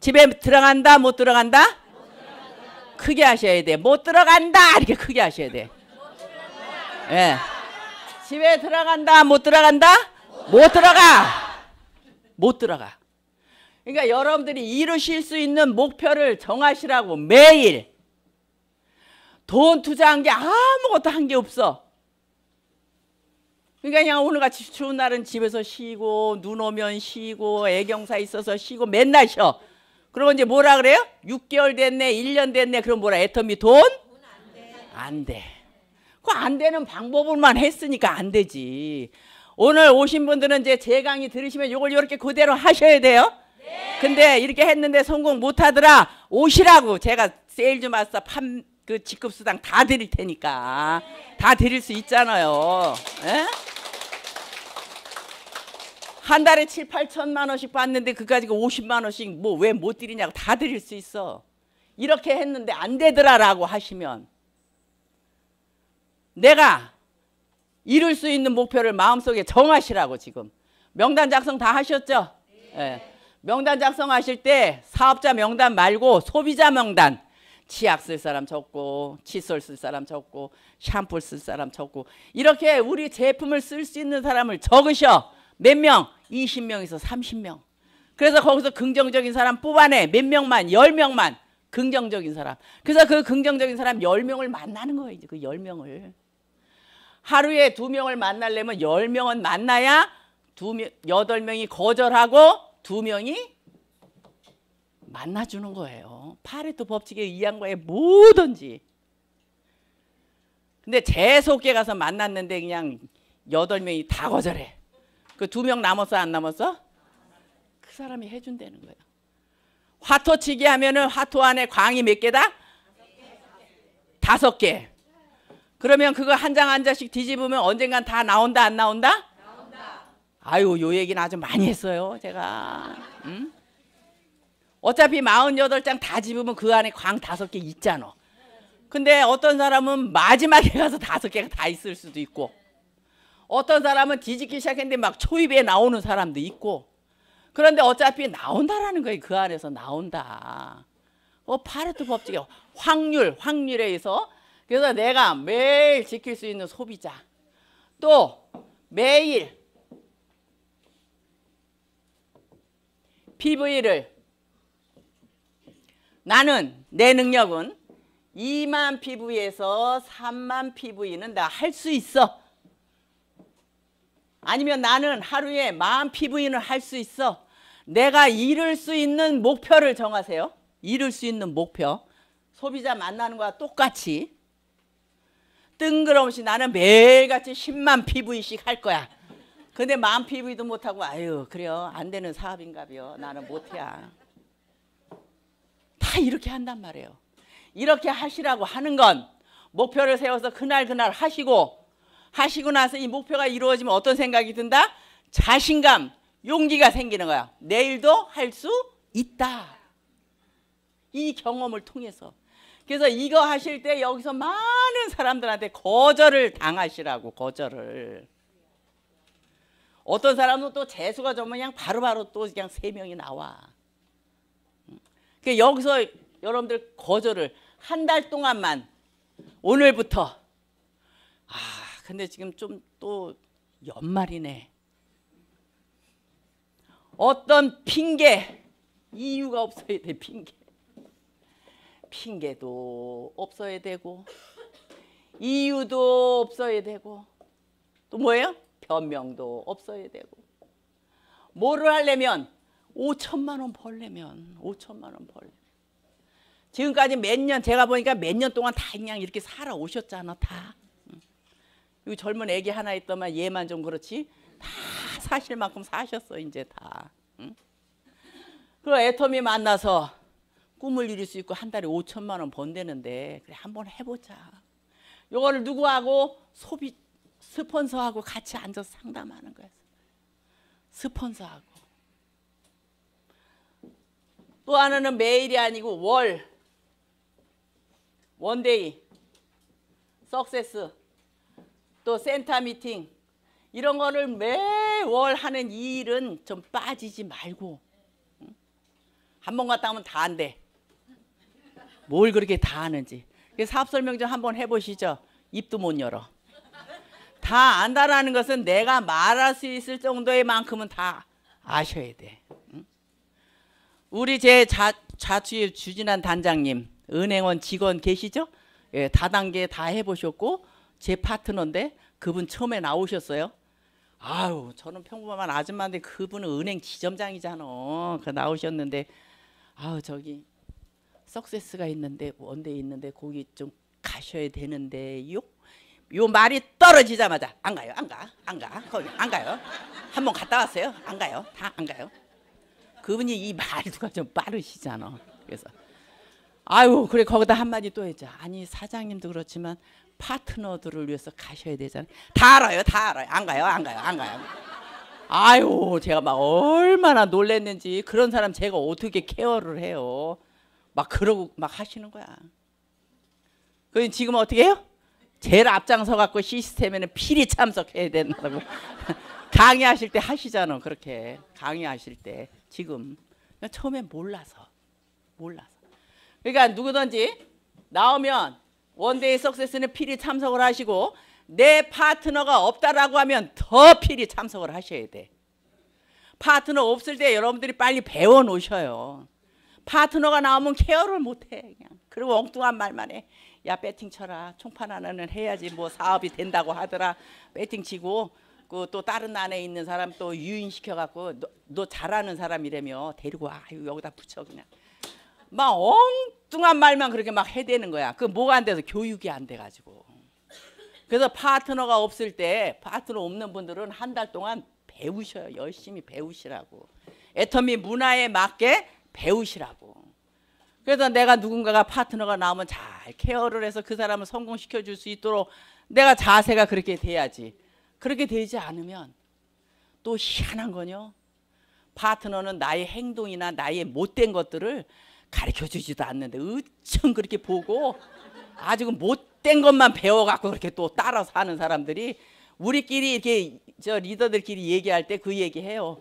집에 들어간다 못 들어간다? 크게 하셔야 돼. 못 들어간다 이렇게 크게 하셔야 돼. 예. 네. 집에 들어간다 못 들어간다? 못 들어가. 못 들어가. 그러니까 여러분들이 이루실 수 있는 목표를 정하시라고 매일 돈 투자한 게 아무것도 한 게 없어. 그러니까 그냥 오늘같이 추운 날은 집에서 쉬고 눈 오면 쉬고 애경사 있어서 쉬고 맨날 쉬어. 그러고 이제 뭐라 그래요? 6개월 됐네 1년 됐네 그럼 뭐라 애터미 돈? 안 돼. 안 돼. 그안 되는 방법을만 했으니까 안 되지. 오늘 오신 분들은 이제 제 강의 들으시면 이걸 이렇게 그대로 하셔야 돼요. 근데 이렇게 했는데 성공 못하더라 오시라고 제가 세일즈 마스터 판그 직급수당 다 드릴 테니까 다 드릴 수 있잖아요 에? 예? 한 달에 7, 8천만 원씩 받는데 그 가지고 50만 원씩 뭐 왜 못 드리냐고 다 드릴 수 있어 이렇게 했는데 안 되더라라고 하시면 내가 이룰 수 있는 목표를 마음속에 정하시라고 지금 명단 작성 다 하셨죠? 네. 예. 명단 작성하실 때 사업자 명단 말고 소비자 명단 치약 쓸 사람 적고 칫솔 쓸 사람 적고 샴푸 쓸 사람 적고 이렇게 우리 제품을 쓸 수 있는 사람을 적으셔 몇 명? 20명에서 30명 그래서 거기서 긍정적인 사람 뽑아내 몇 명만 10명만 긍정적인 사람 그래서 그 긍정적인 사람 10명을 만나는 거예요 이제 그 10명을 하루에 2명을 만나려면 10명은 만나야 2명, 8명이 거절하고 두 명이 만나주는 거예요. 파레토 법칙에 의한 거에 뭐든지. 근데 재수없 가서 만났는데 그냥 여덟 명이 다 거절해. 그 두 명 남았어 안 남았어? 그 사람이 해준다는 거예요. 화토치기 하면은 화토 안에 광이 몇 개다? 다섯 개. 그러면 그거 한 장한 한 장씩 뒤집으면 언젠간 다 나온다 안 나온다? 아유, 요 얘기는 아주 많이 했어요, 제가. 응? 어차피 48장 다 집으면 그 안에 광 다섯 개 있잖아. 근데 어떤 사람은 마지막에 가서 다섯 개가 다 있을 수도 있고, 어떤 사람은 뒤집기 시작했는데 막 초입에 나오는 사람도 있고, 그런데 어차피 나온다라는 거예요. 그 안에서 나온다. 어, 뭐 파레트 법칙이 확률, 확률에 의해서. 그래서 내가 매일 지킬 수 있는 소비자. 또 매일 PV를 나는 내 능력은 2만 PV에서 3만 PV는 나 할 수 있어. 아니면 나는 하루에 만 PV는 할 수 있어. 내가 이룰 수 있는 목표를 정하세요. 이룰 수 있는 목표. 소비자 만나는 거와 똑같이. 뜬금없이 나는 매일같이 10만 PV씩 할 거야. 근데 마음 피부도 못하고 아유 그래요 안 되는 사업인가벼 나는 못해야 다 이렇게 한단 말이에요 이렇게 하시라고 하는 건 목표를 세워서 그날 그날 하시고 하시고 나서 이 목표가 이루어지면 어떤 생각이 든다? 자신감, 용기가 생기는 거야 내일도 할 수 있다 이 경험을 통해서 그래서 이거 하실 때 여기서 많은 사람들한테 거절을 당하시라고 거절을 어떤 사람은 또 재수가 전문 그냥 바로바로 또 그냥 세 명이 나와. 음. 그 여기서 여러분들 거절을 한 달 동안만 오늘부터 아 근데 지금 좀 또 연말이네. 어떤 핑계 이유가 없어야 돼 핑계. 핑계도 없어야 되고 이유도 없어야 되고 또 뭐예요? 변명도 없어야 되고 뭐를 하려면 5천만 원 벌려면 5천만 원 벌려면 지금까지 몇 년 제가 보니까 몇 년 동안 다 그냥 이렇게 살아오셨잖아 다이 젊은 애기 하나 있더만 얘만 좀 그렇지 다 사실 만큼 사셨어 이제 다 그리고 애터미 만나서 꿈을 이룰 수 있고 한 달에 5천만 원 번대는데 그래 한번 해보자 요거를 누구하고 소비 스폰서하고 같이 앉아서 상담하는 거예요. 스폰서하고. 또 하나는 매일이 아니고 월. 원데이. 석세스. 또 센터 미팅. 이런 거를 매월 하는 이 일은 좀 빠지지 말고 한 번 갔다 오면 다 안 돼. 뭘 그렇게 다 하는지. 사업설명 좀 한번 해보시죠. 입도 못 열어. 다 안다라는 것은 내가 말할 수 있을 정도의 만큼은 다 아셔야 돼. 우리 제 자, 자취 주진한 단장님, 은행원 직원 계시죠? 예, 다단계 다 해보셨고 제 파트너인데 그분 처음에 나오셨어요. 아유 저는 평범한 아줌마인데 그분은 은행 지점장이잖아. 그 나오셨는데 아우 저기 석세스가 있는데 원대 있는데 거기 좀 가셔야 되는데요. 요 말이 떨어지자마자 안 가요 안 가 안 가 거기 안 가요 한 번 갔다 왔어요 안 가요 다 안 가요 그분이 이 말투가 좀 빠르시잖아 그래서 아유 그래 거기다 한마디 또 했죠 아니 사장님도 그렇지만 파트너들을 위해서 가셔야 되잖아요 다 알아요 다 알아요 안 가요 안 가요 안 가요 아유 제가 막 얼마나 놀랬는지 그런 사람 제가 어떻게 케어를 해요 막 그러고 막 하시는 거야 그럼 지금 어떻게 해요? 제일 앞장서 갖고 시스템에는 필히 참석해야 된다고 강의하실 때 하시잖아 그렇게 강의하실 때 지금 처음에 몰라서 몰라서 그러니까 누구든지 나오면 원데이 석세스는 필히 참석을 하시고 내 파트너가 없다라고 하면 더 필히 참석을 하셔야 돼 파트너 없을 때 여러분들이 빨리 배워 놓으셔요 파트너가 나오면 케어를 못해 그냥 그리고 엉뚱한 말만 해야 배팅 쳐라 총판 하나는 해야지 뭐 사업이 된다고 하더라 배팅 치고 그 또 다른 안에 있는 사람 또 유인시켜 갖고 너, 너 잘하는 사람이래며 데리고 와 여기다 붙여 그냥 막 엉뚱한 말만 그렇게 막 해대는 거야 그 뭐가 안 돼서 교육이 안돼 가지고 그래서 파트너가 없을 때 파트너 없는 분들은 한 달 동안 배우셔요 열심히 배우시라고 애터미 문화에 맞게 배우시라고 그래서 내가 누군가가 파트너가 나오면 잘 케어를 해서 그 사람을 성공시켜 줄 수 있도록 내가 자세가 그렇게 돼야지. 그렇게 되지 않으면 또 희한한 거요. 파트너는 나의 행동이나 나의 못된 것들을 가르쳐 주지도 않는데 으청 그렇게 보고 아직은 그 못된 것만 배워 갖고 그렇게 또 따라서 하는 사람들이 우리끼리 이렇게 저 리더들끼리 얘기할 때 그 얘기해요.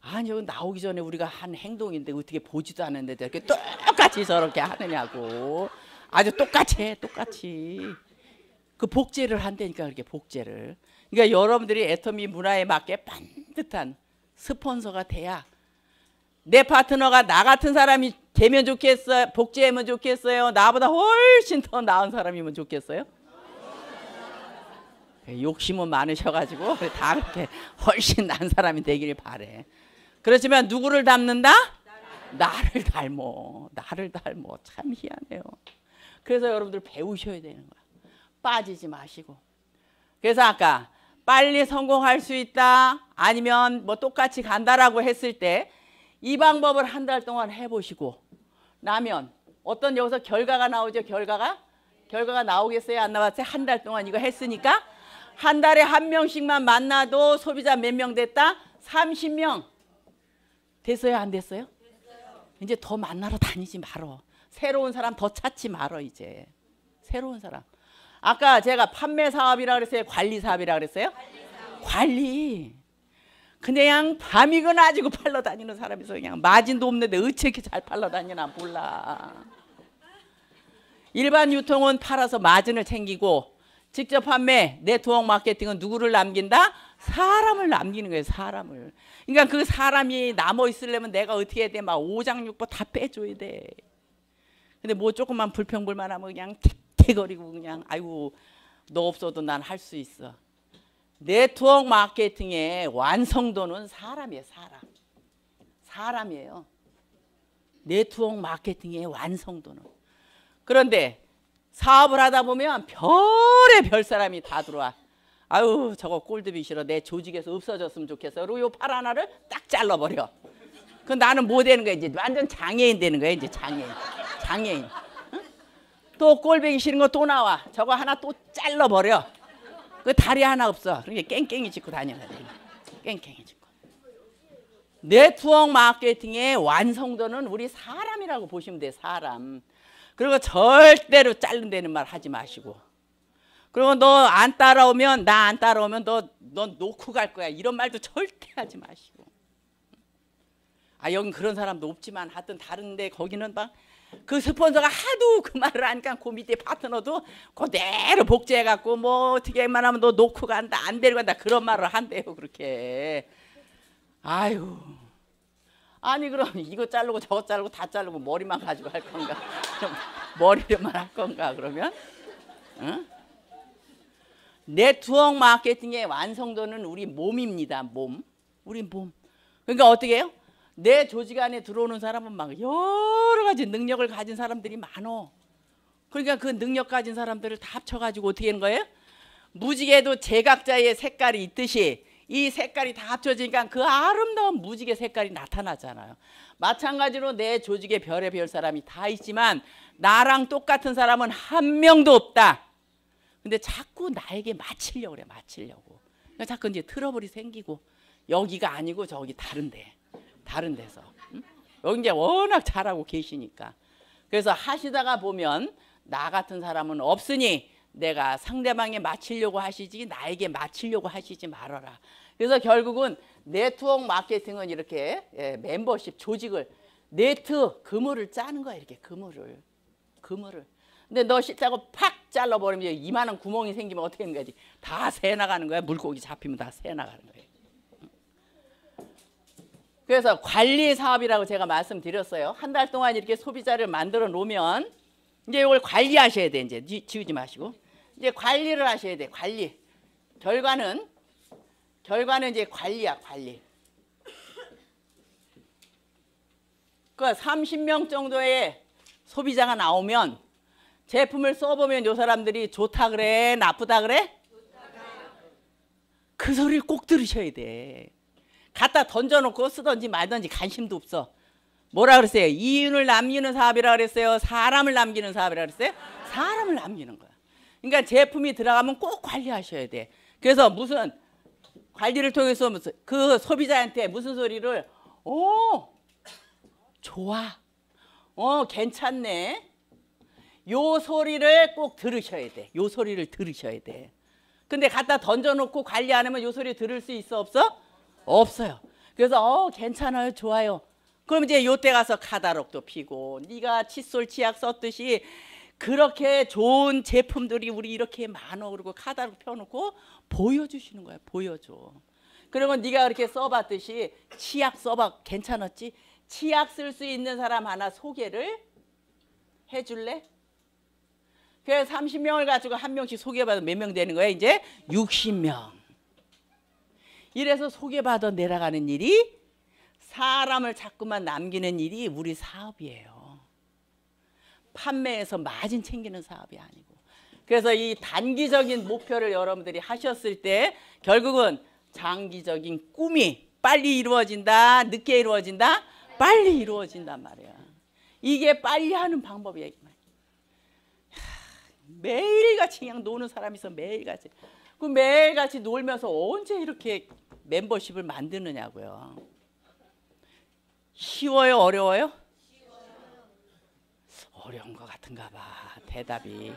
아니요 나오기 전에 우리가 한 행동인데 어떻게 보지도 않는데 이렇게 똑같이 저렇게 하느냐고 아주 똑같이 해 똑같이 그 복제를 한다니까 그렇게 복제를 그러니까 여러분들이 애터미 문화에 맞게 반듯한 스폰서가 돼야 내 파트너가 나 같은 사람이 되면 좋겠어요 복제하면 좋겠어요 나보다 훨씬 더 나은 사람이면 좋겠어요 욕심은 많으셔가지고 다 그렇게 훨씬 나은 사람이 되기를 바래 그렇지만 누구를 닮는다? 나를 닮어. 나를 닮어. 참 희한해요. 그래서 여러분들 배우셔야 되는 거야. 빠지지 마시고. 그래서 아까 빨리 성공할 수 있다 아니면 뭐 똑같이 간다라고 했을 때 이 방법을 한 달 동안 해보시고 나면 어떤 여기서 결과가 나오죠 결과가 결과가 나오겠어요 안 나왔어요 한 달 동안 이거 했으니까 한 달에 한 명씩만 만나도 소비자 몇 명 됐다 30명 됐어요? 안 됐어요? 됐어요. 이제 더 만나러 다니지 말어. 새로운 사람 더 찾지 말어 이제. 새로운 사람. 아까 제가 판매 사업이라 그랬어요? 관리 사업이라 그랬어요? 관리. 그냥 밤이건 아지고 팔러 다니는 사람이서 그냥 마진도 없는데 어째 이렇게 잘 팔러 다니나 몰라. 일반 유통은 팔아서 마진을 챙기고 직접 판매, 네트워크 마케팅은 누구를 남긴다? 사람을 남기는 거예요, 사람을. 그러니까 그 사람이 남아 있으려면 내가 어떻게 해야 돼? 막 오장육부 다 빼줘야 돼. 근데 뭐 조금만 불평불만하면 그냥 틱틱거리고 그냥 아이고 너 없어도 난 할 수 있어. 네트워크 마케팅의 완성도는 사람이에요. 사람. 사람이에요. 네트워크 마케팅의 완성도는. 그런데 사업을 하다 보면 별의 별 사람이 다 들어와. 아유 저거 골드비 싫어 내 조직에서 없어졌으면 좋겠어 그리고 요팔 하나를 딱 잘라버려 그 나는 뭐 되는 거야 이제 완전 장애인 되는 거야 이제 장애인 장애인 응? 또 꼴배기 싫은 거 또 나와 저거 하나 또 잘라버려 그 다리 하나 없어 그러니 깽깽이 짚고 다녀야 돼 깽깽이 짚고 네트워크 마케팅의 완성도는 우리 사람이라고 보시면 돼 사람 그리고 절대로 자른다는 말 하지 마시고 그리고 너안 따라오면 나 안 따라오면 너 넌 놓고 갈 거야. 이런 말도 절대 하지 마시고. 아 여긴 그런 사람도 없지만 하여튼 다른데 거기는 막그 스폰서가 하도 그 말을 하니까 그 밑에 파트너도 그대로 복제해갖고 뭐 어떻게 말하면 너 놓고 간다 안 데려간다 그런 말을 한대요 그렇게 아유 아니 그럼 이거 자르고 저거 자르고 다 자르고 머리만 가지고 할 건가 머리만 할 건가 그러면 응? 네트워크 마케팅의 완성도는 우리 몸입니다. 몸. 우리 몸. 그러니까 어떻게 해요? 내 조직 안에 들어오는 사람은 막 여러 가지 능력을 가진 사람들이 많어. 그러니까 그 능력 가진 사람들을 다 합쳐가지고 어떻게 하는 거예요? 무지개도 제각자의 색깔이 있듯이 이 색깔이 다 합쳐지니까 그 아름다운 무지개 색깔이 나타나잖아요. 마찬가지로 내 조직에 별의별 사람이 다 있지만 나랑 똑같은 사람은 한 명도 없다. 근데 자꾸 나에게 맞히려고 그래, 맞히려고. 그러니까 자꾸 이제 트러블이 생기고 여기가 아니고 저기 다른데, 다른 데서. 응? 여기 이제 워낙 잘하고 계시니까. 그래서 하시다가 보면 나 같은 사람은 없으니 내가 상대방에 맞히려고 하시지 나에게 맞히려고 하시지 말아라. 그래서 결국은 네트워크 마케팅은 이렇게 예, 멤버십 조직을 네트 그물을 짜는 거야 이렇게 그물을 그물을 근데 너 싫다고 팍 잘라버리면 이만한 구멍이 생기면 어떻게 되는 거지? 다새 나가는 거야. 물고기 잡히면 다새 나가는 거예 그래서 관리 사업이라고 제가 말씀드렸어요. 한 달 동안 이렇게 소비자를 만들어 놓으면 이제 이걸 관리하셔야 돼. 이제 지우지 마시고 이제 관리를 하셔야 돼. 관리. 결과는 결과는 이제 관리야 관리. 그 그러니까 30명 정도의 소비자가 나오면 제품을 써보면 요 사람들이 좋다 그래 나쁘다 그래? 그 소리를 꼭 들으셔야 돼. 갖다 던져놓고 쓰던지 말던지 관심도 없어. 뭐라 그랬어요? 이윤을 남기는 사업이라 그랬어요? 사람을 남기는 사업이라 그랬어요? 사람을 남기는 거야. 그러니까 제품이 들어가면 꼭 관리하셔야 돼. 그래서 무슨 관리를 통해서 그 소비자한테 무슨 소리를 오 어, 좋아 어 괜찮네 요 소리를 꼭 들으셔야 돼. 요 소리를 들으셔야 돼. 근데 갖다 던져놓고 관리 안 하면 요 소리 들을 수 있어 없어? 없어요. 그래서 어 괜찮아요 좋아요. 그럼 이제 요 때 가서 카다록도 피고 네가 칫솔 치약 썼듯이 그렇게 좋은 제품들이 우리 이렇게 많어 그리고 카다록 펴놓고 보여주시는 거야 보여줘. 그러면 네가 이렇게 써봤듯이 치약 써봐 괜찮았지? 치약 쓸 수 있는 사람 하나 소개를 해줄래? 그래서 30명을 가지고 한 명씩 소개받은 몇명 되는 거야 이제 60명. 이래서 소개받아 내려가는 일이 사람을 자꾸만 남기는 일이 우리 사업이에요. 판매에서 마진 챙기는 사업이 아니고. 그래서 이 단기적인 목표를 여러분들이 하셨을 때 결국은 장기적인 꿈이 빨리 이루어진다, 늦게 이루어진다, 빨리 이루어진단 말이야. 이게 빨리 하는 방법이야. 매일같이 그냥 노는 사람이서 매일같이 그 매일같이 놀면서 언제 이렇게 멤버십을 만드느냐고요. 쉬워요, 어려워요? 쉬워요. 어려운 것 같은가 봐. 대답이.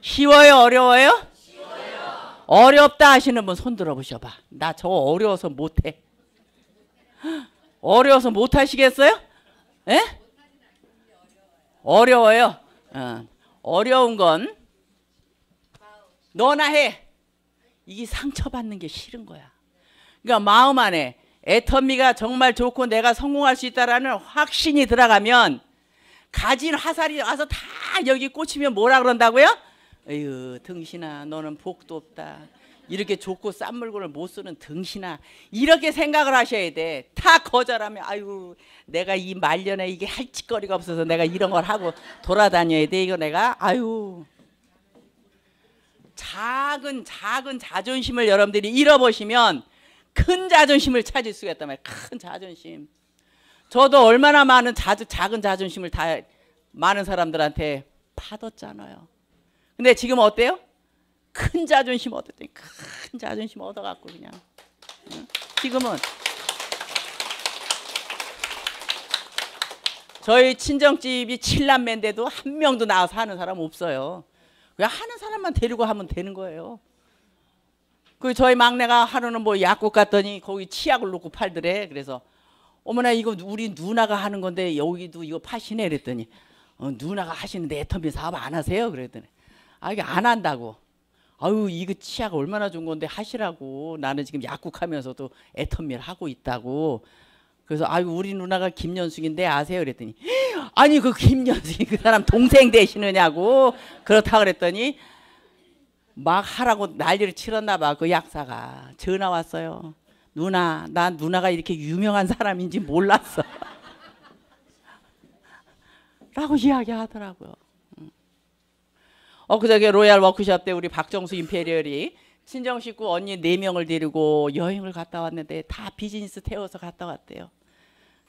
쉬워요, 어려워요? 쉬워요. 어렵다 하시는 분 손 들어 보셔 봐. 나 저거 어려워서 못 해. 어려워서 못 하시겠어요? 예? 어려워요. 어. 어려운 건 너나 해. 이게 상처받는 게 싫은 거야. 그러니까 마음 안에 애터미가 정말 좋고 내가 성공할 수 있다라는 확신이 들어가면 가진 화살이 와서 다 여기 꽂히면 뭐라 그런다고요? 에휴 등신아 너는 복도 없다. 이렇게 좋고 싼 물건을 못 쓰는 등신아 이렇게 생각을 하셔야 돼. 다 거절하면 아유 내가 이 말년에 이게 할 짓거리가 없어서 내가 이런 걸 하고 돌아다녀야 돼 이거 내가 아유 작은 작은 자존심을 여러분들이 잃어보시면 큰 자존심을 찾을 수가 있단 말이에요. 큰 자존심. 저도 얼마나 많은 자, 작은 자존심을 다 많은 사람들한테 받았잖아요. 근데 지금 어때요? 큰 자존심 얻었더니 큰 자존심 얻어갖고 그냥 지금은 저희 친정집이 7남매인데도 한 명도 나와서 하는 사람 없어요. 왜 하는 사람만 데리고 하면 되는 거예요. 그 저희 막내가 하루는 뭐 약국 갔더니 거기 치약을 놓고 팔더래. 그래서 어머나 이거 우리 누나가 하는 건데 여기도 이거 파시네 그랬더니 어, 누나가 하시는데 터미 사업 안 하세요? 그랬더니 아 이게 안 한다고. 아유 이거 치약 얼마나 좋은 건데 하시라고. 나는 지금 약국 하면서도 애터미를 하고 있다고. 그래서 아유 우리 누나가 김연숙인데 아세요? 그랬더니 아니 그 김연숙이 그 사람 동생 되시느냐고 그렇다 그랬더니 막 하라고 난리를 치렀나 봐그 약사가 전화 왔어요. 누나 난 누나가 이렇게 유명한 사람인지 몰랐어. 라고 이야기하더라고요. 음. 어 그저께 로얄 워크숍 때 우리 박정수 임페리얼이 친정 식구 언니 네 명을 데리고 여행을 갔다 왔는데 다 비즈니스 태워서 갔다 왔대요.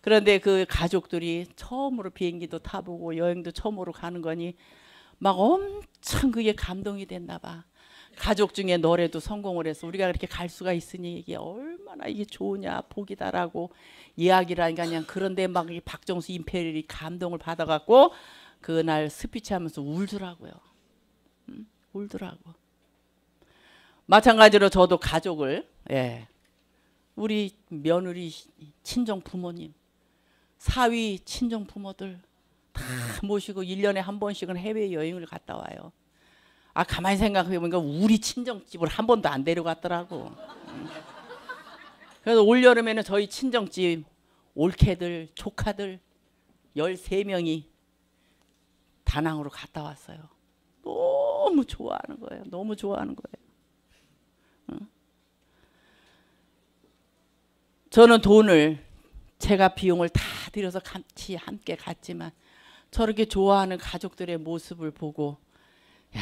그런데 그 가족들이 처음으로 비행기도 타보고 여행도 처음으로 가는 거니 막 엄청 그게 감동이 됐나 봐. 가족 중에 너래도 성공을 해서 우리가 그렇게 갈 수가 있으니 이게 얼마나 이게 좋으냐 복이다라고 이야기를 하니까 그냥 그런데 막 박정수 임페리 감동을 받아갖고 그날 스피치 하면서 울더라고요. 음, 울더라고. 마찬가지로 저도 가족을 예. 우리 며느리 친정 부모님 사위 친정 부모들 다 모시고 1년에 한 번씩은 해외여행을 갔다 와요. 아 가만히 생각해보니까 우리 친정집을 한 번도 안 데려갔더라고. 그래서 올여름에는 저희 친정집 올케들 조카들 13명이 다낭으로 갔다 왔어요. 너무 좋아하는 거예요. 너무 좋아하는 거예요. 저는 돈을 제가 비용을 다 들여서 같이 함께 갔지만 저렇게 좋아하는 가족들의 모습을 보고 야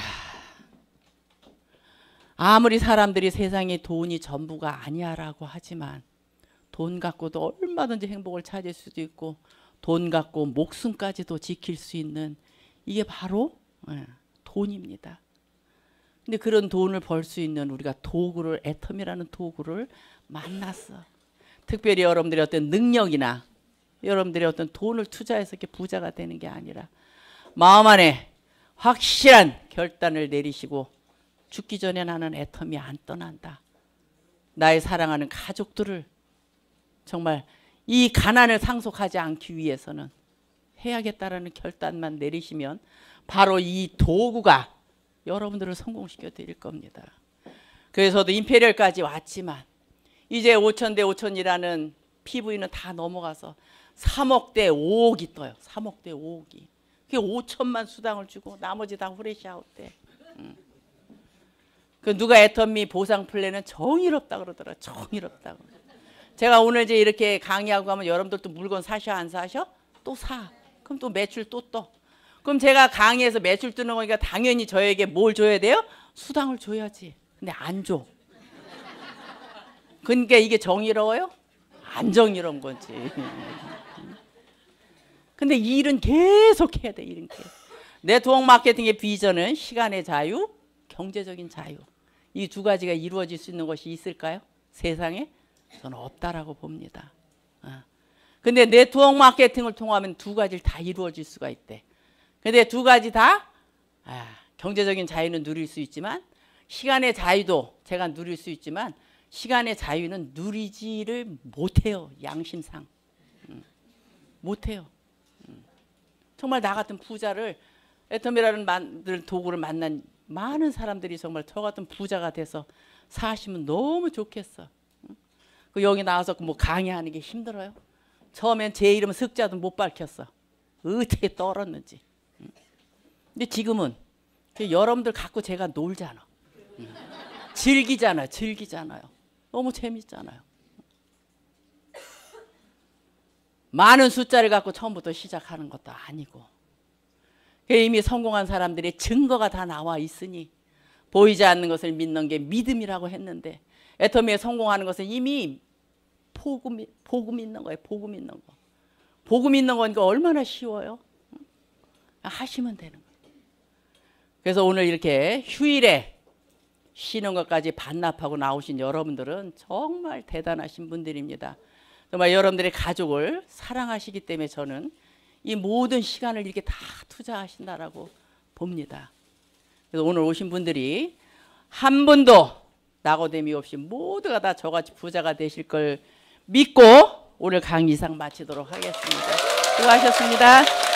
아무리 사람들이 세상에 돈이 전부가 아니야라고 하지만 돈 갖고도 얼마든지 행복을 찾을 수도 있고 돈 갖고 목숨까지도 지킬 수 있는 이게 바로 예, 돈입니다. 근데 그런 돈을 벌 수 있는 우리가 도구를 애텀이라는 도구를 만났어. 특별히 여러분들의 어떤 능력이나 여러분들의 어떤 돈을 투자해서 이렇게 부자가 되는 게 아니라 마음 안에 확실한 결단을 내리시고 죽기 전에 나는 애텀이 안 떠난다. 나의 사랑하는 가족들을 정말 이 가난을 상속하지 않기 위해서는 해야겠다라는 결단만 내리시면 바로 이 도구가 여러분들을 성공시켜 드릴 겁니다. 그래서도 임페리얼까지 왔지만 이제 5천 대 5천이라는 PV는 다 넘어가서 3억 대 5억이 떠요. 3억 대 5억이. 그게 5천만 수당을 주고 나머지 다 후레시아웃 돼. 음. 그 누가 애터미 보상 플랜은 정의롭다 그러더라. 정의롭다고. 제가 오늘 이제 이렇게 강의하고 가면 여러분들도 물건 사셔 안 사셔? 또 사. 그럼 또 매출 또 떠. 그럼 제가 강의에서 매출 뜨는 거니까 당연히 저에게 뭘 줘야 돼요? 수당을 줘야지. 근데 안 줘. 그러니까 이게 정의로워요? 안 정의로운 거지. 근데 이 일은 계속 해야 돼, 이런 게. 네트워크 마케팅의 비전은 시간의 자유, 경제적인 자유. 이 두 가지가 이루어질 수 있는 것이 있을까요? 세상에? 저는 없다라고 봅니다. 아. 근데 네트워크 마케팅을 통하면 두 가지를 다 이루어질 수가 있대. 근데 두 가지 다 아, 경제적인 자유는 누릴 수 있지만 시간의 자유도 제가 누릴 수 있지만 시간의 자유는 누리지를 못해요. 양심상. 음. 못해요. 음. 정말 나 같은 부자를 애터미라는 만들 도구를 만난 많은 사람들이 정말 저 같은 부자가 돼서 사시면 너무 좋겠어. 음. 그 여기 나와서 그 뭐 강의하는 게 힘들어요. 처음엔 제 이름 습자도 못 밝혔어. 어떻게 떨었는지. 근데 지금은 여러분들 갖고 제가 놀잖아. 즐기잖아 즐기잖아요. 너무 재밌잖아요. 많은 숫자를 갖고 처음부터 시작하는 것도 아니고 이미 성공한 사람들의 증거가 다 나와 있으니 보이지 않는 것을 믿는 게 믿음이라고 했는데 애터미에 성공하는 것은 이미 복음, 복음 있는 거예요. 복음 있는 거. 복음 있는 거니까 얼마나 쉬워요. 하시면 되는 거예요. 그래서 오늘 이렇게 휴일에 쉬는 것까지 반납하고 나오신 여러분들은 정말 대단하신 분들입니다. 정말 여러분들의 가족을 사랑하시기 때문에 저는 이 모든 시간을 이렇게 다 투자하신다라고 봅니다. 그래서 오늘 오신 분들이 한 분도 낙오됨이 없이 모두가 다 저같이 부자가 되실 걸 믿고 오늘 강의 상 마치도록 하겠습니다. 수고하셨습니다.